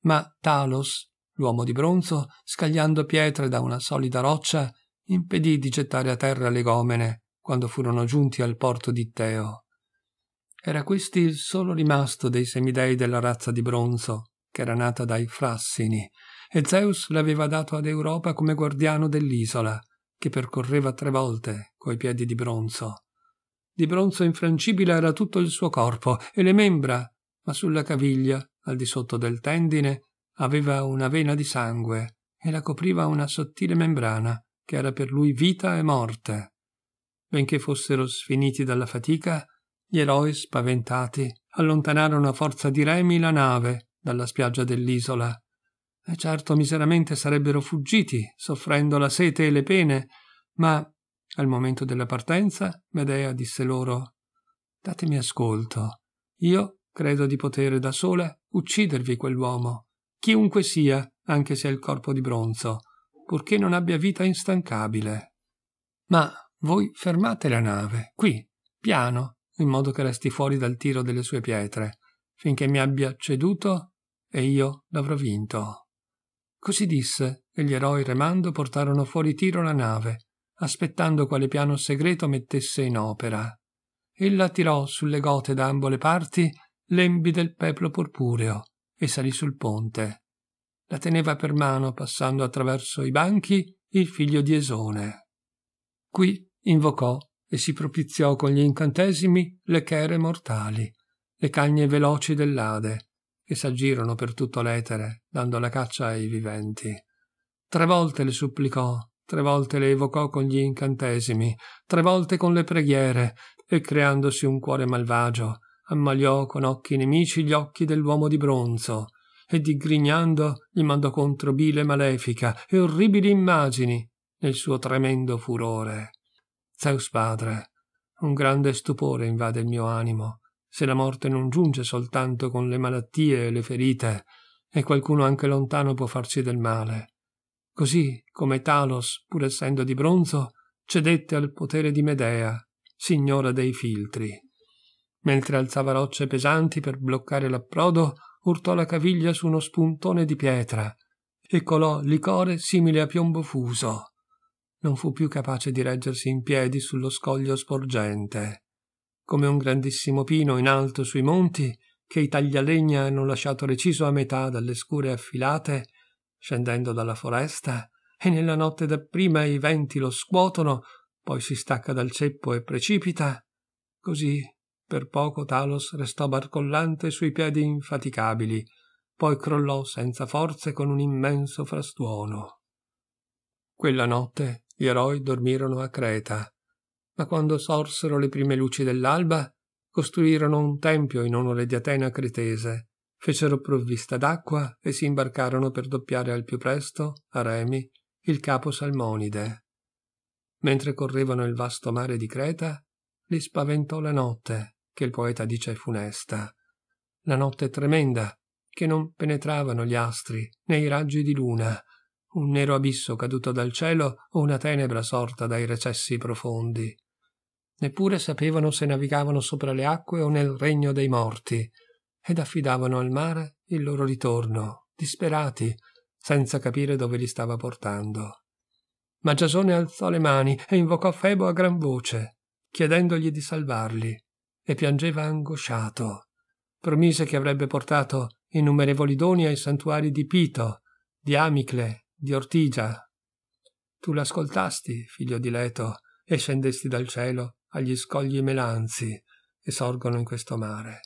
Ma Talos, l'uomo di bronzo, scagliando pietre da una solida roccia, impedì di gettare a terra le gomene quando furono giunti al porto di Teo. Era questi il solo rimasto dei semidei della razza di bronzo, che era nata dai Frassini, e Zeus l'aveva dato ad Europa come guardiano dell'isola, che percorreva tre volte coi piedi di bronzo. Di bronzo infrangibile era tutto il suo corpo e le membra, ma sulla caviglia, al di sotto del tendine, aveva una vena di sangue e la copriva una sottile membrana che era per lui vita e morte. Benché fossero sfiniti dalla fatica, gli eroi, spaventati, allontanarono a forza di remi la nave dalla spiaggia dell'isola. E certo miseramente sarebbero fuggiti, soffrendo la sete e le pene, ma al momento della partenza Medea disse loro Datemi ascolto. Io credo di potere da sola uccidervi quell'uomo, chiunque sia, anche se ha il corpo di bronzo purché non abbia vita instancabile. Ma voi fermate la nave, qui, piano, in modo che resti fuori dal tiro delle sue pietre, finché mi abbia ceduto e io l'avrò vinto. Così disse, e gli eroi remando portarono fuori tiro la nave, aspettando quale piano segreto mettesse in opera. Ella tirò sulle gote da ambo le parti lembi del peplo purpureo e salì sul ponte la teneva per mano passando attraverso i banchi il figlio di Esone. Qui invocò e si propiziò con gli incantesimi le chere mortali, le cagne veloci dell'Ade, che s'aggirono per tutto l'etere, dando la caccia ai viventi. Tre volte le supplicò, tre volte le evocò con gli incantesimi, tre volte con le preghiere, e creandosi un cuore malvagio, ammaliò con occhi nemici gli occhi dell'uomo di bronzo, e digrignando gli mandò contro bile malefica e orribili immagini nel suo tremendo furore. Zeus padre, un grande stupore invade il mio animo, se la morte non giunge soltanto con le malattie e le ferite, e qualcuno anche lontano può farci del male. Così come Talos, pur essendo di bronzo, cedette al potere di Medea, signora dei filtri. Mentre alzava rocce pesanti per bloccare l'approdo, urtò la caviglia su uno spuntone di pietra e colò licore simile a piombo fuso. Non fu più capace di reggersi in piedi sullo scoglio sporgente. Come un grandissimo pino in alto sui monti, che i taglialegna hanno lasciato reciso a metà dalle scure affilate, scendendo dalla foresta, e nella notte dapprima i venti lo scuotono, poi si stacca dal ceppo e precipita, così per poco Talos restò barcollante sui piedi infaticabili, poi crollò senza forze con un immenso frastuono. Quella notte gli eroi dormirono a Creta, ma quando sorsero le prime luci dell'alba, costruirono un tempio in onore di Atena cretese, fecero provvista d'acqua e si imbarcarono per doppiare al più presto, a Remi, il capo Salmonide. Mentre correvano il vasto mare di Creta, li spaventò la notte, che il poeta dice funesta, la notte tremenda, che non penetravano gli astri né i raggi di luna, un nero abisso caduto dal cielo o una tenebra sorta dai recessi profondi. Neppure sapevano se navigavano sopra le acque o nel regno dei morti, ed affidavano al mare il loro ritorno, disperati, senza capire dove li stava portando. Ma Giasone alzò le mani e invocò Febo a gran voce chiedendogli di salvarli, e piangeva angosciato. Promise che avrebbe portato innumerevoli doni ai santuari di Pito, di Amicle, di Ortigia. Tu l'ascoltasti, figlio di Leto, e scendesti dal cielo agli scogli melanzi che sorgono in questo mare.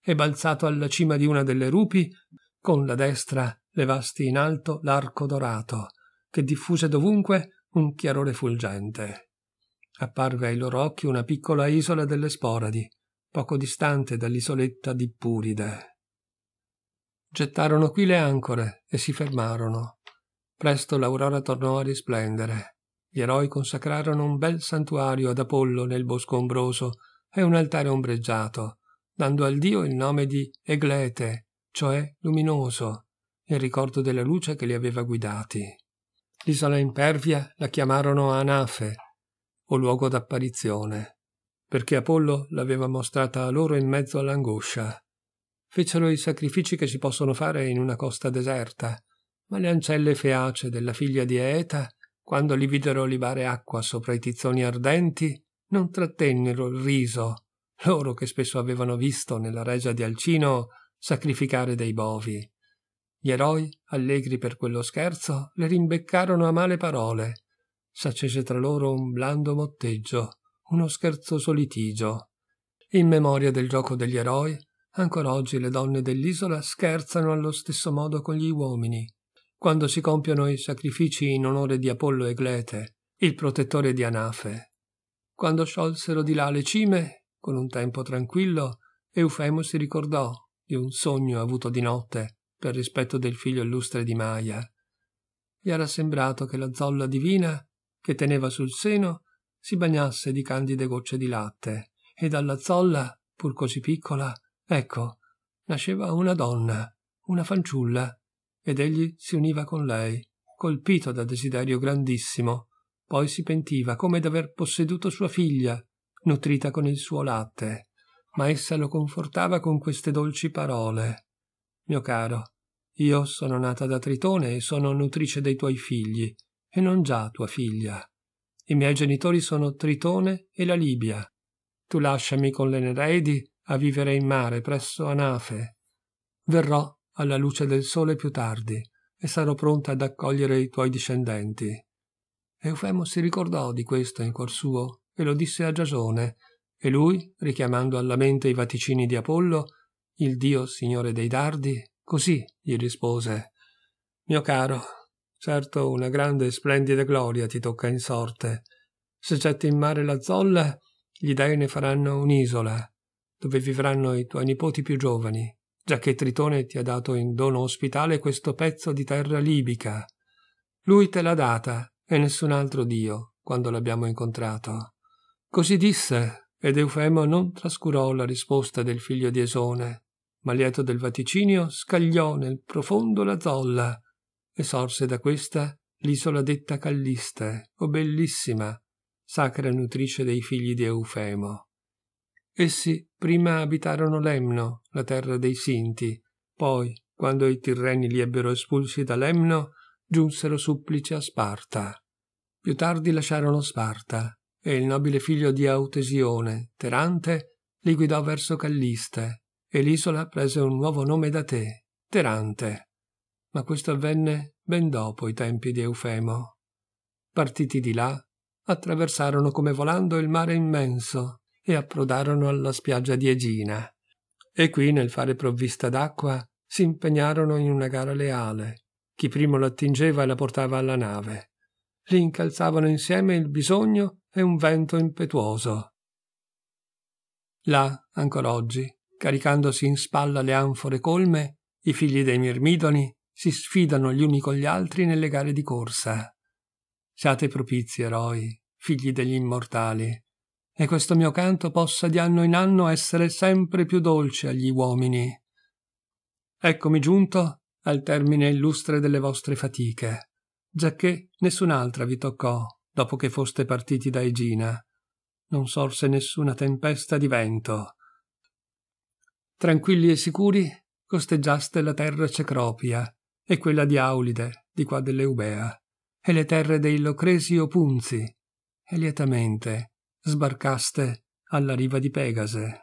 E balzato alla cima di una delle rupi, con la destra levasti in alto l'arco dorato, che diffuse dovunque un chiarore fulgente apparve ai loro occhi una piccola isola delle Sporadi, poco distante dall'isoletta di Puride. Gettarono qui le ancore e si fermarono. Presto l'aurora tornò a risplendere. Gli eroi consacrarono un bel santuario ad Apollo nel bosco ombroso e un altare ombreggiato, dando al dio il nome di Eglete, cioè luminoso, in ricordo della luce che li aveva guidati. L'isola impervia la chiamarono Anafe, o luogo d'apparizione, perché Apollo l'aveva mostrata a loro in mezzo all'angoscia. Fecero i sacrifici che si possono fare in una costa deserta, ma le ancelle feace della figlia di Eta, quando li videro libare acqua sopra i tizzoni ardenti, non trattennero il riso, loro che spesso avevano visto nella regia di Alcino sacrificare dei bovi. Gli eroi, allegri per quello scherzo, le rimbeccarono a male parole, s'accese tra loro un blando motteggio, uno scherzoso litigio. In memoria del gioco degli eroi, ancora oggi le donne dell'isola scherzano allo stesso modo con gli uomini. Quando si compiono i sacrifici in onore di Apollo e Glete, il protettore di Anafe. Quando sciolsero di là le cime, con un tempo tranquillo, Eufemo si ricordò di un sogno avuto di notte per rispetto del figlio illustre di Maia. Gli era sembrato che la zolla divina che teneva sul seno si bagnasse di candide gocce di latte e dalla zolla, pur così piccola, ecco, nasceva una donna, una fanciulla, ed egli si univa con lei, colpito da desiderio grandissimo. Poi si pentiva come d'aver posseduto sua figlia, nutrita con il suo latte, ma essa lo confortava con queste dolci parole. Mio caro, io sono nata da Tritone e sono nutrice dei tuoi figli e non già tua figlia. I miei genitori sono Tritone e la Libia. Tu lasciami con le Nereidi a vivere in mare presso Anafe. Verrò alla luce del sole più tardi e sarò pronta ad accogliere i tuoi discendenti. Eufemo si ricordò di questo in cuor suo e lo disse a Giasone, e lui, richiamando alla mente i vaticini di Apollo, il dio signore dei dardi, così gli rispose Mio caro, Certo una grande e splendida gloria ti tocca in sorte. Se getti in mare la zolla, gli dei ne faranno un'isola, dove vivranno i tuoi nipoti più giovani, giacché Tritone ti ha dato in dono ospitale questo pezzo di terra libica. Lui te l'ha data e nessun altro dio, quando l'abbiamo incontrato. Così disse, ed Eufemo non trascurò la risposta del figlio di Esone, ma lieto del vaticinio scagliò nel profondo la zolla e sorse da questa l'isola detta Calliste, o bellissima, sacra nutrice dei figli di Eufemo. Essi prima abitarono Lemno, la terra dei Sinti, poi, quando i Tirreni li ebbero espulsi da Lemno, giunsero supplice a Sparta. Più tardi lasciarono Sparta, e il nobile figlio di Autesione, Terante, li guidò verso Calliste, e l'isola prese un nuovo nome da te, Terante ma questo avvenne ben dopo i tempi di Eufemo. Partiti di là, attraversarono come volando il mare immenso e approdarono alla spiaggia di Egina. E qui, nel fare provvista d'acqua, si impegnarono in una gara leale. Chi primo l'attingeva e la portava alla nave. Li incalzavano insieme il bisogno e un vento impetuoso. Là, ancora oggi, caricandosi in spalla le anfore colme, i figli dei mirmidoni si sfidano gli uni con gli altri nelle gare di corsa. Siate propizi, eroi, figli degli immortali, e questo mio canto possa di anno in anno essere sempre più dolce agli uomini. Eccomi giunto al termine illustre delle vostre fatiche, giacché nessun'altra vi toccò dopo che foste partiti da Egina. Non sorse nessuna tempesta di vento. Tranquilli e sicuri costeggiaste la terra cecropia, e quella di Aulide, di qua dell'Eubea, e le terre dei Locresi Punzi, e lietamente sbarcaste alla riva di Pegase.